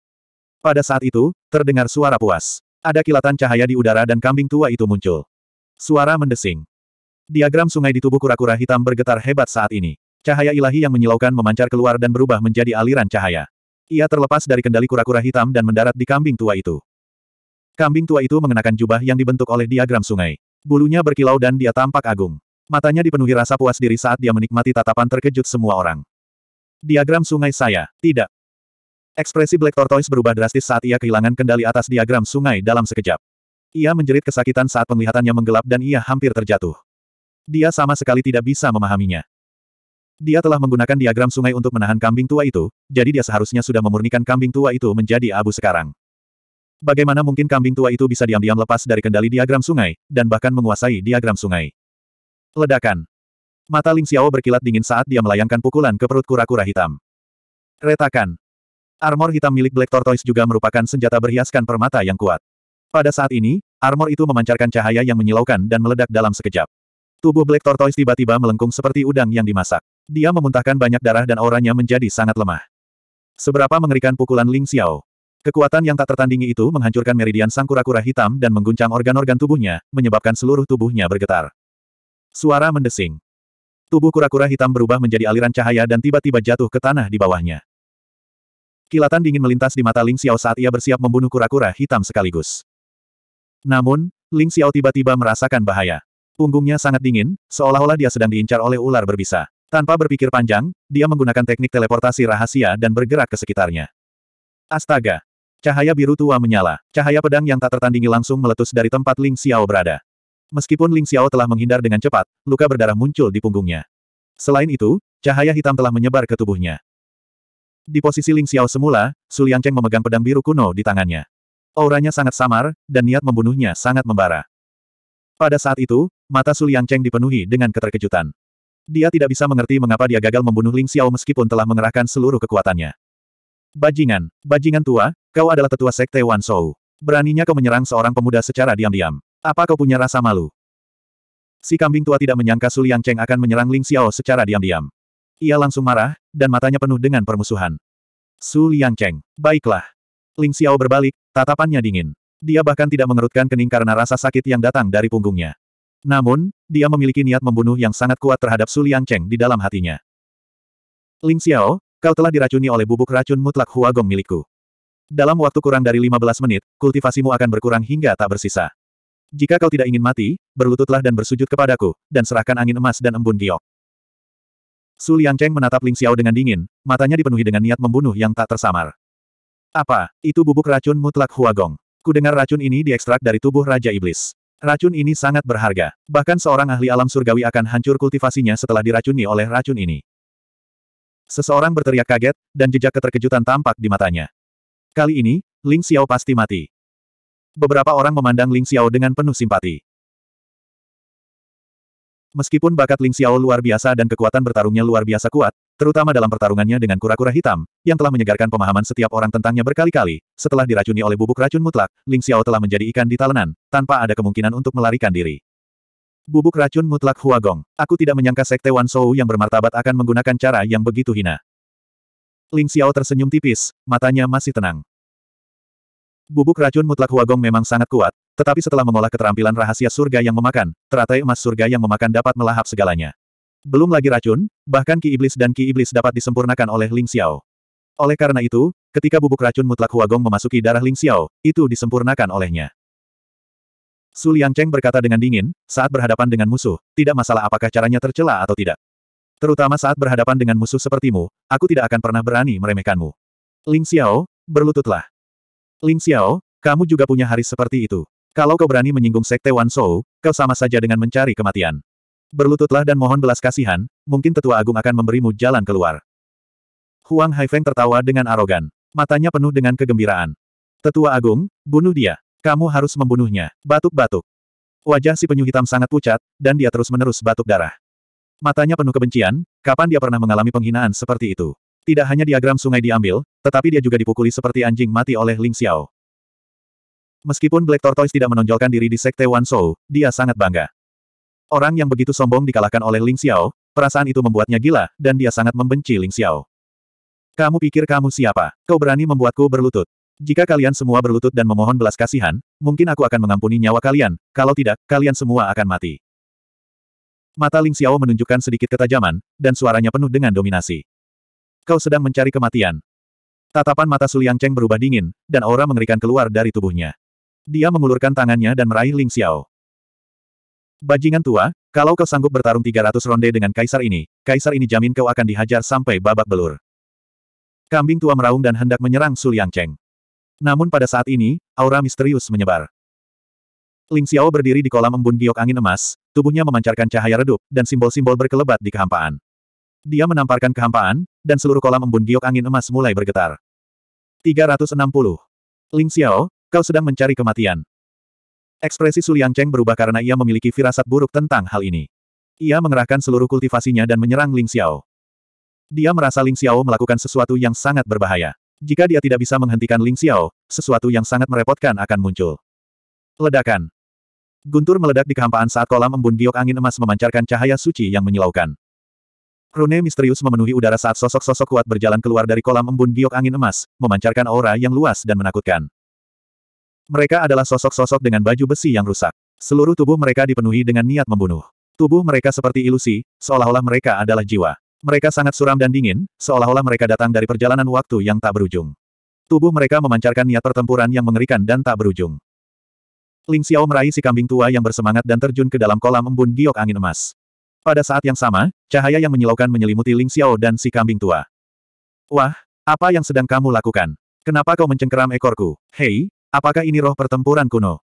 Pada saat itu, terdengar suara puas. Ada kilatan cahaya di udara dan kambing tua itu muncul. Suara mendesing. Diagram sungai di tubuh kura-kura hitam bergetar hebat saat ini. Cahaya ilahi yang menyilaukan memancar keluar dan berubah menjadi aliran cahaya. Ia terlepas dari kendali kura-kura hitam dan mendarat di kambing tua itu. Kambing tua itu mengenakan jubah yang dibentuk oleh diagram sungai. Bulunya berkilau dan dia tampak agung. Matanya dipenuhi rasa puas diri saat dia menikmati tatapan terkejut semua orang. Diagram sungai saya, tidak. Ekspresi Black Tortoise berubah drastis saat ia kehilangan kendali atas diagram sungai dalam sekejap. Ia menjerit kesakitan saat penglihatannya menggelap dan ia hampir terjatuh. Dia sama sekali tidak bisa memahaminya. Dia telah menggunakan diagram sungai untuk menahan kambing tua itu, jadi dia seharusnya sudah memurnikan kambing tua itu menjadi abu sekarang. Bagaimana mungkin kambing tua itu bisa diam-diam lepas dari kendali diagram sungai, dan bahkan menguasai diagram sungai? Ledakan. Mata Ling Xiao berkilat dingin saat dia melayangkan pukulan ke perut kura-kura hitam. Retakan. Armor hitam milik Black Tortoise juga merupakan senjata berhiaskan permata yang kuat. Pada saat ini, armor itu memancarkan cahaya yang menyilaukan dan meledak dalam sekejap. Tubuh Black Tortoise tiba-tiba melengkung seperti udang yang dimasak. Dia memuntahkan banyak darah dan auranya menjadi sangat lemah. Seberapa mengerikan pukulan Ling Xiao. Kekuatan yang tak tertandingi itu menghancurkan meridian sang kura-kura hitam dan mengguncang organ-organ tubuhnya, menyebabkan seluruh tubuhnya bergetar. Suara mendesing. Tubuh kura-kura hitam berubah menjadi aliran cahaya dan tiba-tiba jatuh ke tanah di bawahnya. Kilatan dingin melintas di mata Ling Xiao saat ia bersiap membunuh kura-kura hitam sekaligus. Namun, Ling Xiao tiba-tiba merasakan bahaya. Punggungnya sangat dingin, seolah-olah dia sedang diincar oleh ular berbisa. Tanpa berpikir panjang, dia menggunakan teknik teleportasi rahasia dan bergerak ke sekitarnya. Astaga! Cahaya biru tua menyala. Cahaya pedang yang tak tertandingi langsung meletus dari tempat Ling Xiao berada. Meskipun Ling Xiao telah menghindar dengan cepat, luka berdarah muncul di punggungnya. Selain itu, cahaya hitam telah menyebar ke tubuhnya. Di posisi Ling Xiao semula, Su Cheng memegang pedang biru kuno di tangannya. Auranya sangat samar, dan niat membunuhnya sangat membara. Pada saat itu, mata Su Cheng dipenuhi dengan keterkejutan. Dia tidak bisa mengerti mengapa dia gagal membunuh Ling Xiao meskipun telah mengerahkan seluruh kekuatannya. Bajingan, bajingan tua, kau adalah tetua sekte Wan Shou. Beraninya kau menyerang seorang pemuda secara diam-diam. Apa kau punya rasa malu? Si kambing tua tidak menyangka Su Liang Cheng akan menyerang Ling Xiao secara diam-diam. Ia langsung marah, dan matanya penuh dengan permusuhan. Su Liang Cheng, baiklah. Ling Xiao berbalik, tatapannya dingin. Dia bahkan tidak mengerutkan kening karena rasa sakit yang datang dari punggungnya. Namun, dia memiliki niat membunuh yang sangat kuat terhadap Su Liangcheng di dalam hatinya. Ling Xiao, kau telah diracuni oleh bubuk racun mutlak Huagong milikku. Dalam waktu kurang dari 15 menit, kultivasimu akan berkurang hingga tak bersisa. Jika kau tidak ingin mati, berlututlah dan bersujud kepadaku, dan serahkan angin emas dan embun giok. Su Liangcheng menatap Ling Xiao dengan dingin, matanya dipenuhi dengan niat membunuh yang tak tersamar. Apa, itu bubuk racun mutlak Huagong? Kudengar racun ini diekstrak dari tubuh Raja Iblis. Racun ini sangat berharga. Bahkan seorang ahli alam surgawi akan hancur kultivasinya setelah diracuni oleh racun ini. Seseorang berteriak kaget, dan jejak keterkejutan tampak di matanya. Kali ini, Ling Xiao pasti mati. Beberapa orang memandang Ling Xiao dengan penuh simpati. Meskipun bakat Ling Xiao luar biasa dan kekuatan bertarungnya luar biasa kuat, terutama dalam pertarungannya dengan kura-kura hitam, yang telah menyegarkan pemahaman setiap orang tentangnya berkali-kali, setelah diracuni oleh bubuk racun mutlak, Ling Xiao telah menjadi ikan di talenan, tanpa ada kemungkinan untuk melarikan diri. Bubuk racun mutlak Huagong, aku tidak menyangka Sekte Wan Shou yang bermartabat akan menggunakan cara yang begitu hina. Ling Xiao tersenyum tipis, matanya masih tenang. Bubuk racun mutlak Huagong memang sangat kuat, tetapi setelah mengolah keterampilan rahasia surga yang memakan, teratai emas surga yang memakan dapat melahap segalanya. Belum lagi racun, bahkan ki iblis dan ki iblis dapat disempurnakan oleh Ling Xiao. Oleh karena itu, ketika bubuk racun mutlak Huagong memasuki darah Ling Xiao, itu disempurnakan olehnya. Su Cheng berkata dengan dingin, saat berhadapan dengan musuh, tidak masalah apakah caranya tercela atau tidak. Terutama saat berhadapan dengan musuh sepertimu, aku tidak akan pernah berani meremehkanmu. Ling Xiao, berlututlah. Ling Xiao, kamu juga punya hari seperti itu. Kalau kau berani menyinggung Sekte Wan Shou, kau sama saja dengan mencari kematian. Berlututlah dan mohon belas kasihan, mungkin tetua agung akan memberimu jalan keluar. Huang Haifeng tertawa dengan arogan. Matanya penuh dengan kegembiraan. Tetua agung, bunuh dia. Kamu harus membunuhnya. Batuk-batuk. Wajah si penyu hitam sangat pucat, dan dia terus-menerus batuk darah. Matanya penuh kebencian, kapan dia pernah mengalami penghinaan seperti itu? Tidak hanya diagram sungai diambil, tetapi dia juga dipukuli seperti anjing mati oleh Ling Xiao. Meskipun Black Tortoise tidak menonjolkan diri di Sekte Wan Shou, dia sangat bangga. Orang yang begitu sombong dikalahkan oleh Ling Xiao, perasaan itu membuatnya gila, dan dia sangat membenci Ling Xiao. Kamu pikir kamu siapa? Kau berani membuatku berlutut. Jika kalian semua berlutut dan memohon belas kasihan, mungkin aku akan mengampuni nyawa kalian, kalau tidak, kalian semua akan mati. Mata Ling Xiao menunjukkan sedikit ketajaman, dan suaranya penuh dengan dominasi. Kau sedang mencari kematian. Tatapan mata Su Liang Cheng berubah dingin, dan aura mengerikan keluar dari tubuhnya. Dia mengulurkan tangannya dan meraih Ling Xiao. Bajingan tua, kalau kau sanggup bertarung 300 ronde dengan kaisar ini, kaisar ini jamin kau akan dihajar sampai babak belur. Kambing tua meraung dan hendak menyerang Su Liang Cheng. Namun pada saat ini, aura misterius menyebar. Ling Xiao berdiri di kolam embun giok angin emas, tubuhnya memancarkan cahaya redup, dan simbol-simbol berkelebat di kehampaan. Dia menamparkan kehampaan, dan seluruh kolam embun giok angin emas mulai bergetar. 360. Ling Xiao, kau sedang mencari kematian. Ekspresi Suliang Cheng berubah karena ia memiliki firasat buruk tentang hal ini. Ia mengerahkan seluruh kultivasinya dan menyerang Ling Xiao. Dia merasa Ling Xiao melakukan sesuatu yang sangat berbahaya. Jika dia tidak bisa menghentikan Ling Xiao, sesuatu yang sangat merepotkan akan muncul. Ledakan. Guntur meledak di kehampaan saat kolam embun giok angin emas memancarkan cahaya suci yang menyilaukan. Rune misterius memenuhi udara saat sosok-sosok kuat berjalan keluar dari kolam embun giok angin emas, memancarkan aura yang luas dan menakutkan. Mereka adalah sosok-sosok dengan baju besi yang rusak. Seluruh tubuh mereka dipenuhi dengan niat membunuh. Tubuh mereka seperti ilusi, seolah-olah mereka adalah jiwa. Mereka sangat suram dan dingin, seolah-olah mereka datang dari perjalanan waktu yang tak berujung. Tubuh mereka memancarkan niat pertempuran yang mengerikan dan tak berujung. Ling Xiao meraih si kambing tua yang bersemangat dan terjun ke dalam kolam embun giok angin emas. Pada saat yang sama, cahaya yang menyilaukan menyelimuti Ling Xiao dan si kambing tua. Wah, apa yang sedang kamu lakukan? Kenapa kau mencengkeram ekorku? Hei, Apakah ini roh pertempuran kuno?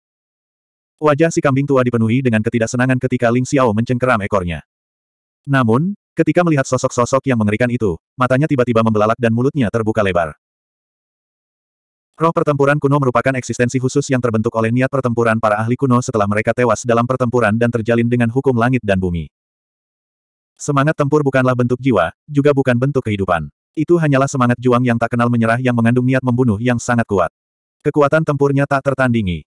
Wajah si kambing tua dipenuhi dengan ketidaksenangan ketika Ling Xiao mencengkeram ekornya. Namun, ketika melihat sosok-sosok yang mengerikan itu, matanya tiba-tiba membelalak dan mulutnya terbuka lebar. Roh pertempuran kuno merupakan eksistensi khusus yang terbentuk oleh niat pertempuran para ahli kuno setelah mereka tewas dalam pertempuran dan terjalin dengan hukum langit dan bumi. Semangat tempur bukanlah bentuk jiwa, juga bukan bentuk kehidupan. Itu hanyalah semangat juang yang tak kenal menyerah yang mengandung niat membunuh yang sangat kuat. Kekuatan tempurnya tak tertandingi.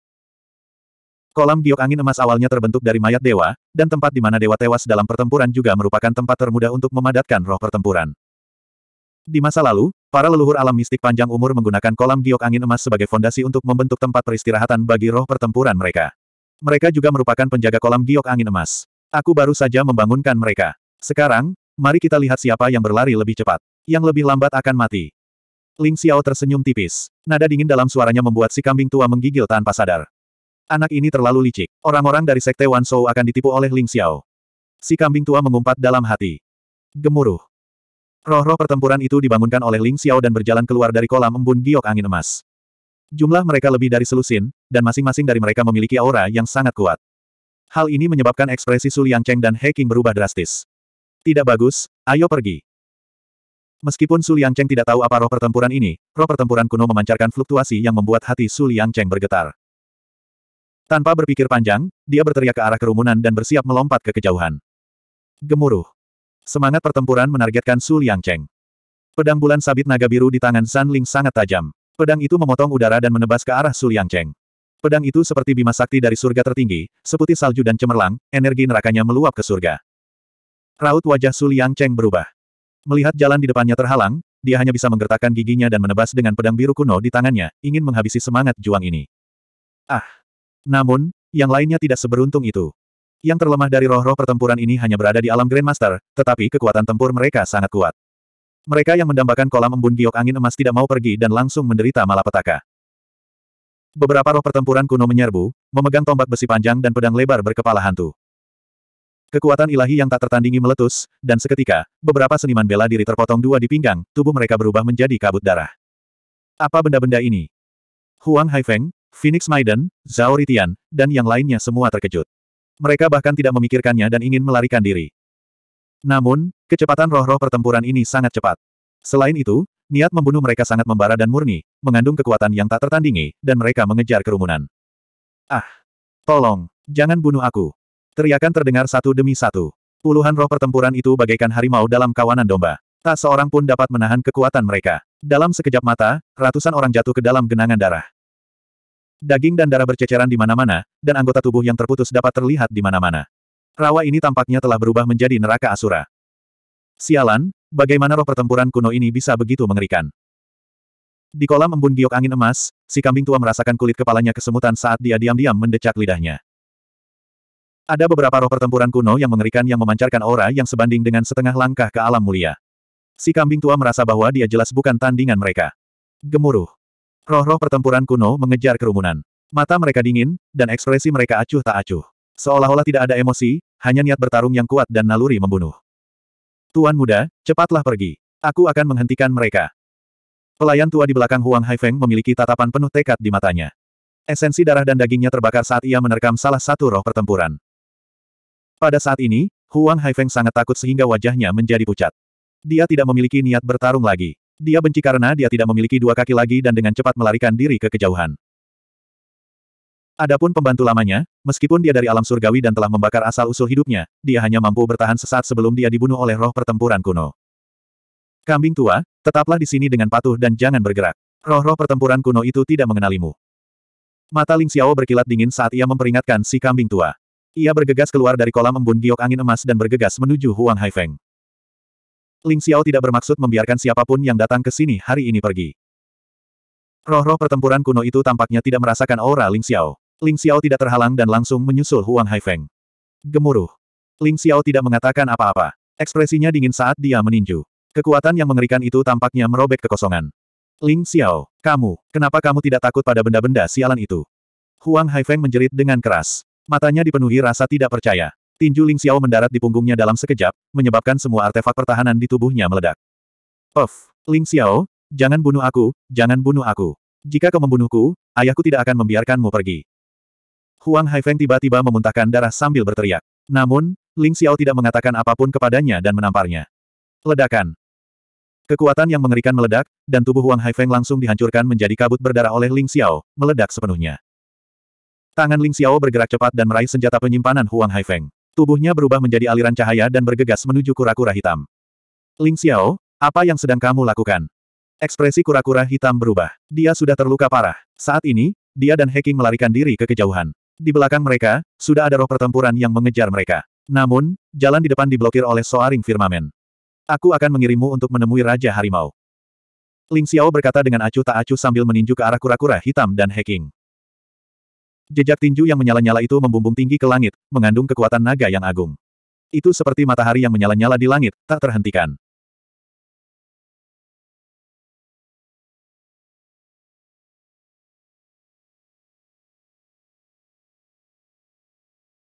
Kolam giok angin emas awalnya terbentuk dari mayat dewa, dan tempat di mana dewa tewas dalam pertempuran juga merupakan tempat termudah untuk memadatkan roh pertempuran. Di masa lalu, para leluhur alam mistik panjang umur menggunakan kolam giok angin emas sebagai fondasi untuk membentuk tempat peristirahatan bagi roh pertempuran mereka. Mereka juga merupakan penjaga kolam giok angin emas. Aku baru saja membangunkan mereka. Sekarang, mari kita lihat siapa yang berlari lebih cepat. Yang lebih lambat akan mati. Ling Xiao tersenyum tipis. Nada dingin dalam suaranya membuat si kambing tua menggigil tanpa sadar. Anak ini terlalu licik. Orang-orang dari Sekte Wan Shou akan ditipu oleh Ling Xiao. Si kambing tua mengumpat dalam hati. Gemuruh. Roh-roh pertempuran itu dibangunkan oleh Ling Xiao dan berjalan keluar dari kolam embun giok angin emas. Jumlah mereka lebih dari selusin, dan masing-masing dari mereka memiliki aura yang sangat kuat. Hal ini menyebabkan ekspresi Su Liang Cheng dan He Qing berubah drastis. Tidak bagus, ayo pergi. Meskipun Su Liangcheng tidak tahu apa roh pertempuran ini, roh pertempuran kuno memancarkan fluktuasi yang membuat hati Su Liangcheng bergetar. Tanpa berpikir panjang, dia berteriak ke arah kerumunan dan bersiap melompat ke kejauhan. Gemuruh. Semangat pertempuran menargetkan Su Liangcheng. Pedang bulan sabit naga biru di tangan San Ling sangat tajam. Pedang itu memotong udara dan menebas ke arah Su Liangcheng. Pedang itu seperti bima sakti dari surga tertinggi, seputih salju dan cemerlang, energi nerakanya meluap ke surga. Raut wajah Su Liangcheng berubah. Melihat jalan di depannya terhalang, dia hanya bisa menggertakkan giginya dan menebas dengan pedang biru kuno di tangannya, ingin menghabisi semangat juang ini. Ah! Namun, yang lainnya tidak seberuntung itu. Yang terlemah dari roh-roh pertempuran ini hanya berada di alam Grandmaster, tetapi kekuatan tempur mereka sangat kuat. Mereka yang mendambakan kolam embun giok angin emas tidak mau pergi dan langsung menderita malapetaka. Beberapa roh pertempuran kuno menyerbu, memegang tombak besi panjang dan pedang lebar berkepala hantu. Kekuatan ilahi yang tak tertandingi meletus, dan seketika, beberapa seniman bela diri terpotong dua di pinggang, tubuh mereka berubah menjadi kabut darah. Apa benda-benda ini? Huang Haifeng, Phoenix Maiden, Zhao Ritian, dan yang lainnya semua terkejut. Mereka bahkan tidak memikirkannya dan ingin melarikan diri. Namun, kecepatan roh-roh pertempuran ini sangat cepat. Selain itu, niat membunuh mereka sangat membara dan murni, mengandung kekuatan yang tak tertandingi, dan mereka mengejar kerumunan. Ah! Tolong! Jangan bunuh aku! Teriakan terdengar satu demi satu. Puluhan roh pertempuran itu bagaikan harimau dalam kawanan domba. Tak seorang pun dapat menahan kekuatan mereka. Dalam sekejap mata, ratusan orang jatuh ke dalam genangan darah. Daging dan darah berceceran di mana-mana, dan anggota tubuh yang terputus dapat terlihat di mana-mana. Rawa ini tampaknya telah berubah menjadi neraka asura. Sialan, bagaimana roh pertempuran kuno ini bisa begitu mengerikan. Di kolam embun giok angin emas, si kambing tua merasakan kulit kepalanya kesemutan saat dia diam-diam mendecak lidahnya. Ada beberapa roh pertempuran kuno yang mengerikan yang memancarkan aura yang sebanding dengan setengah langkah ke alam mulia. Si kambing tua merasa bahwa dia jelas bukan tandingan mereka. Gemuruh. Roh-roh pertempuran kuno mengejar kerumunan. Mata mereka dingin, dan ekspresi mereka acuh tak acuh. Seolah-olah tidak ada emosi, hanya niat bertarung yang kuat dan naluri membunuh. Tuan muda, cepatlah pergi. Aku akan menghentikan mereka. Pelayan tua di belakang Huang Haifeng memiliki tatapan penuh tekad di matanya. Esensi darah dan dagingnya terbakar saat ia menerkam salah satu roh pertempuran. Pada saat ini, Huang Haifeng sangat takut sehingga wajahnya menjadi pucat. Dia tidak memiliki niat bertarung lagi. Dia benci karena dia tidak memiliki dua kaki lagi dan dengan cepat melarikan diri ke kejauhan. Adapun pembantu lamanya, meskipun dia dari alam surgawi dan telah membakar asal-usul hidupnya, dia hanya mampu bertahan sesaat sebelum dia dibunuh oleh roh pertempuran kuno. Kambing tua, tetaplah di sini dengan patuh dan jangan bergerak. Roh-roh pertempuran kuno itu tidak mengenalimu. Mata Ling Xiao berkilat dingin saat ia memperingatkan si kambing tua. Ia bergegas keluar dari kolam embun giok angin emas dan bergegas menuju Huang Haifeng. Ling Xiao tidak bermaksud membiarkan siapapun yang datang ke sini hari ini pergi. Roh-roh pertempuran kuno itu tampaknya tidak merasakan aura Ling Xiao. Ling Xiao tidak terhalang dan langsung menyusul Huang Haifeng. Gemuruh. Ling Xiao tidak mengatakan apa-apa. Ekspresinya dingin saat dia meninju. Kekuatan yang mengerikan itu tampaknya merobek kekosongan. Ling Xiao, kamu, kenapa kamu tidak takut pada benda-benda sialan itu? Huang Haifeng menjerit dengan keras. Matanya dipenuhi rasa tidak percaya. Tinju Ling Xiao mendarat di punggungnya dalam sekejap, menyebabkan semua artefak pertahanan di tubuhnya meledak. Of, Ling Xiao, jangan bunuh aku, jangan bunuh aku. Jika kau membunuhku, ayahku tidak akan membiarkanmu pergi. Huang Haifeng tiba-tiba memuntahkan darah sambil berteriak. Namun, Ling Xiao tidak mengatakan apapun kepadanya dan menamparnya. Ledakan. Kekuatan yang mengerikan meledak, dan tubuh Huang Haifeng langsung dihancurkan menjadi kabut berdarah oleh Ling Xiao, meledak sepenuhnya. Tangan Ling Xiao bergerak cepat dan meraih senjata penyimpanan Huang Haifeng. Tubuhnya berubah menjadi aliran cahaya dan bergegas menuju kura-kura hitam. Ling Xiao, apa yang sedang kamu lakukan? Ekspresi kura-kura hitam berubah. Dia sudah terluka parah. Saat ini, dia dan Heking melarikan diri ke kejauhan. Di belakang mereka, sudah ada roh pertempuran yang mengejar mereka. Namun, jalan di depan diblokir oleh Soaring Firmamen. Aku akan mengirimmu untuk menemui Raja Harimau. Ling Xiao berkata dengan acuh tak acuh sambil meninju ke arah kura-kura hitam dan Heking. Jejak tinju yang menyala-nyala itu membumbung tinggi ke langit, mengandung kekuatan naga yang agung. Itu seperti matahari yang menyala-nyala di langit, tak terhentikan.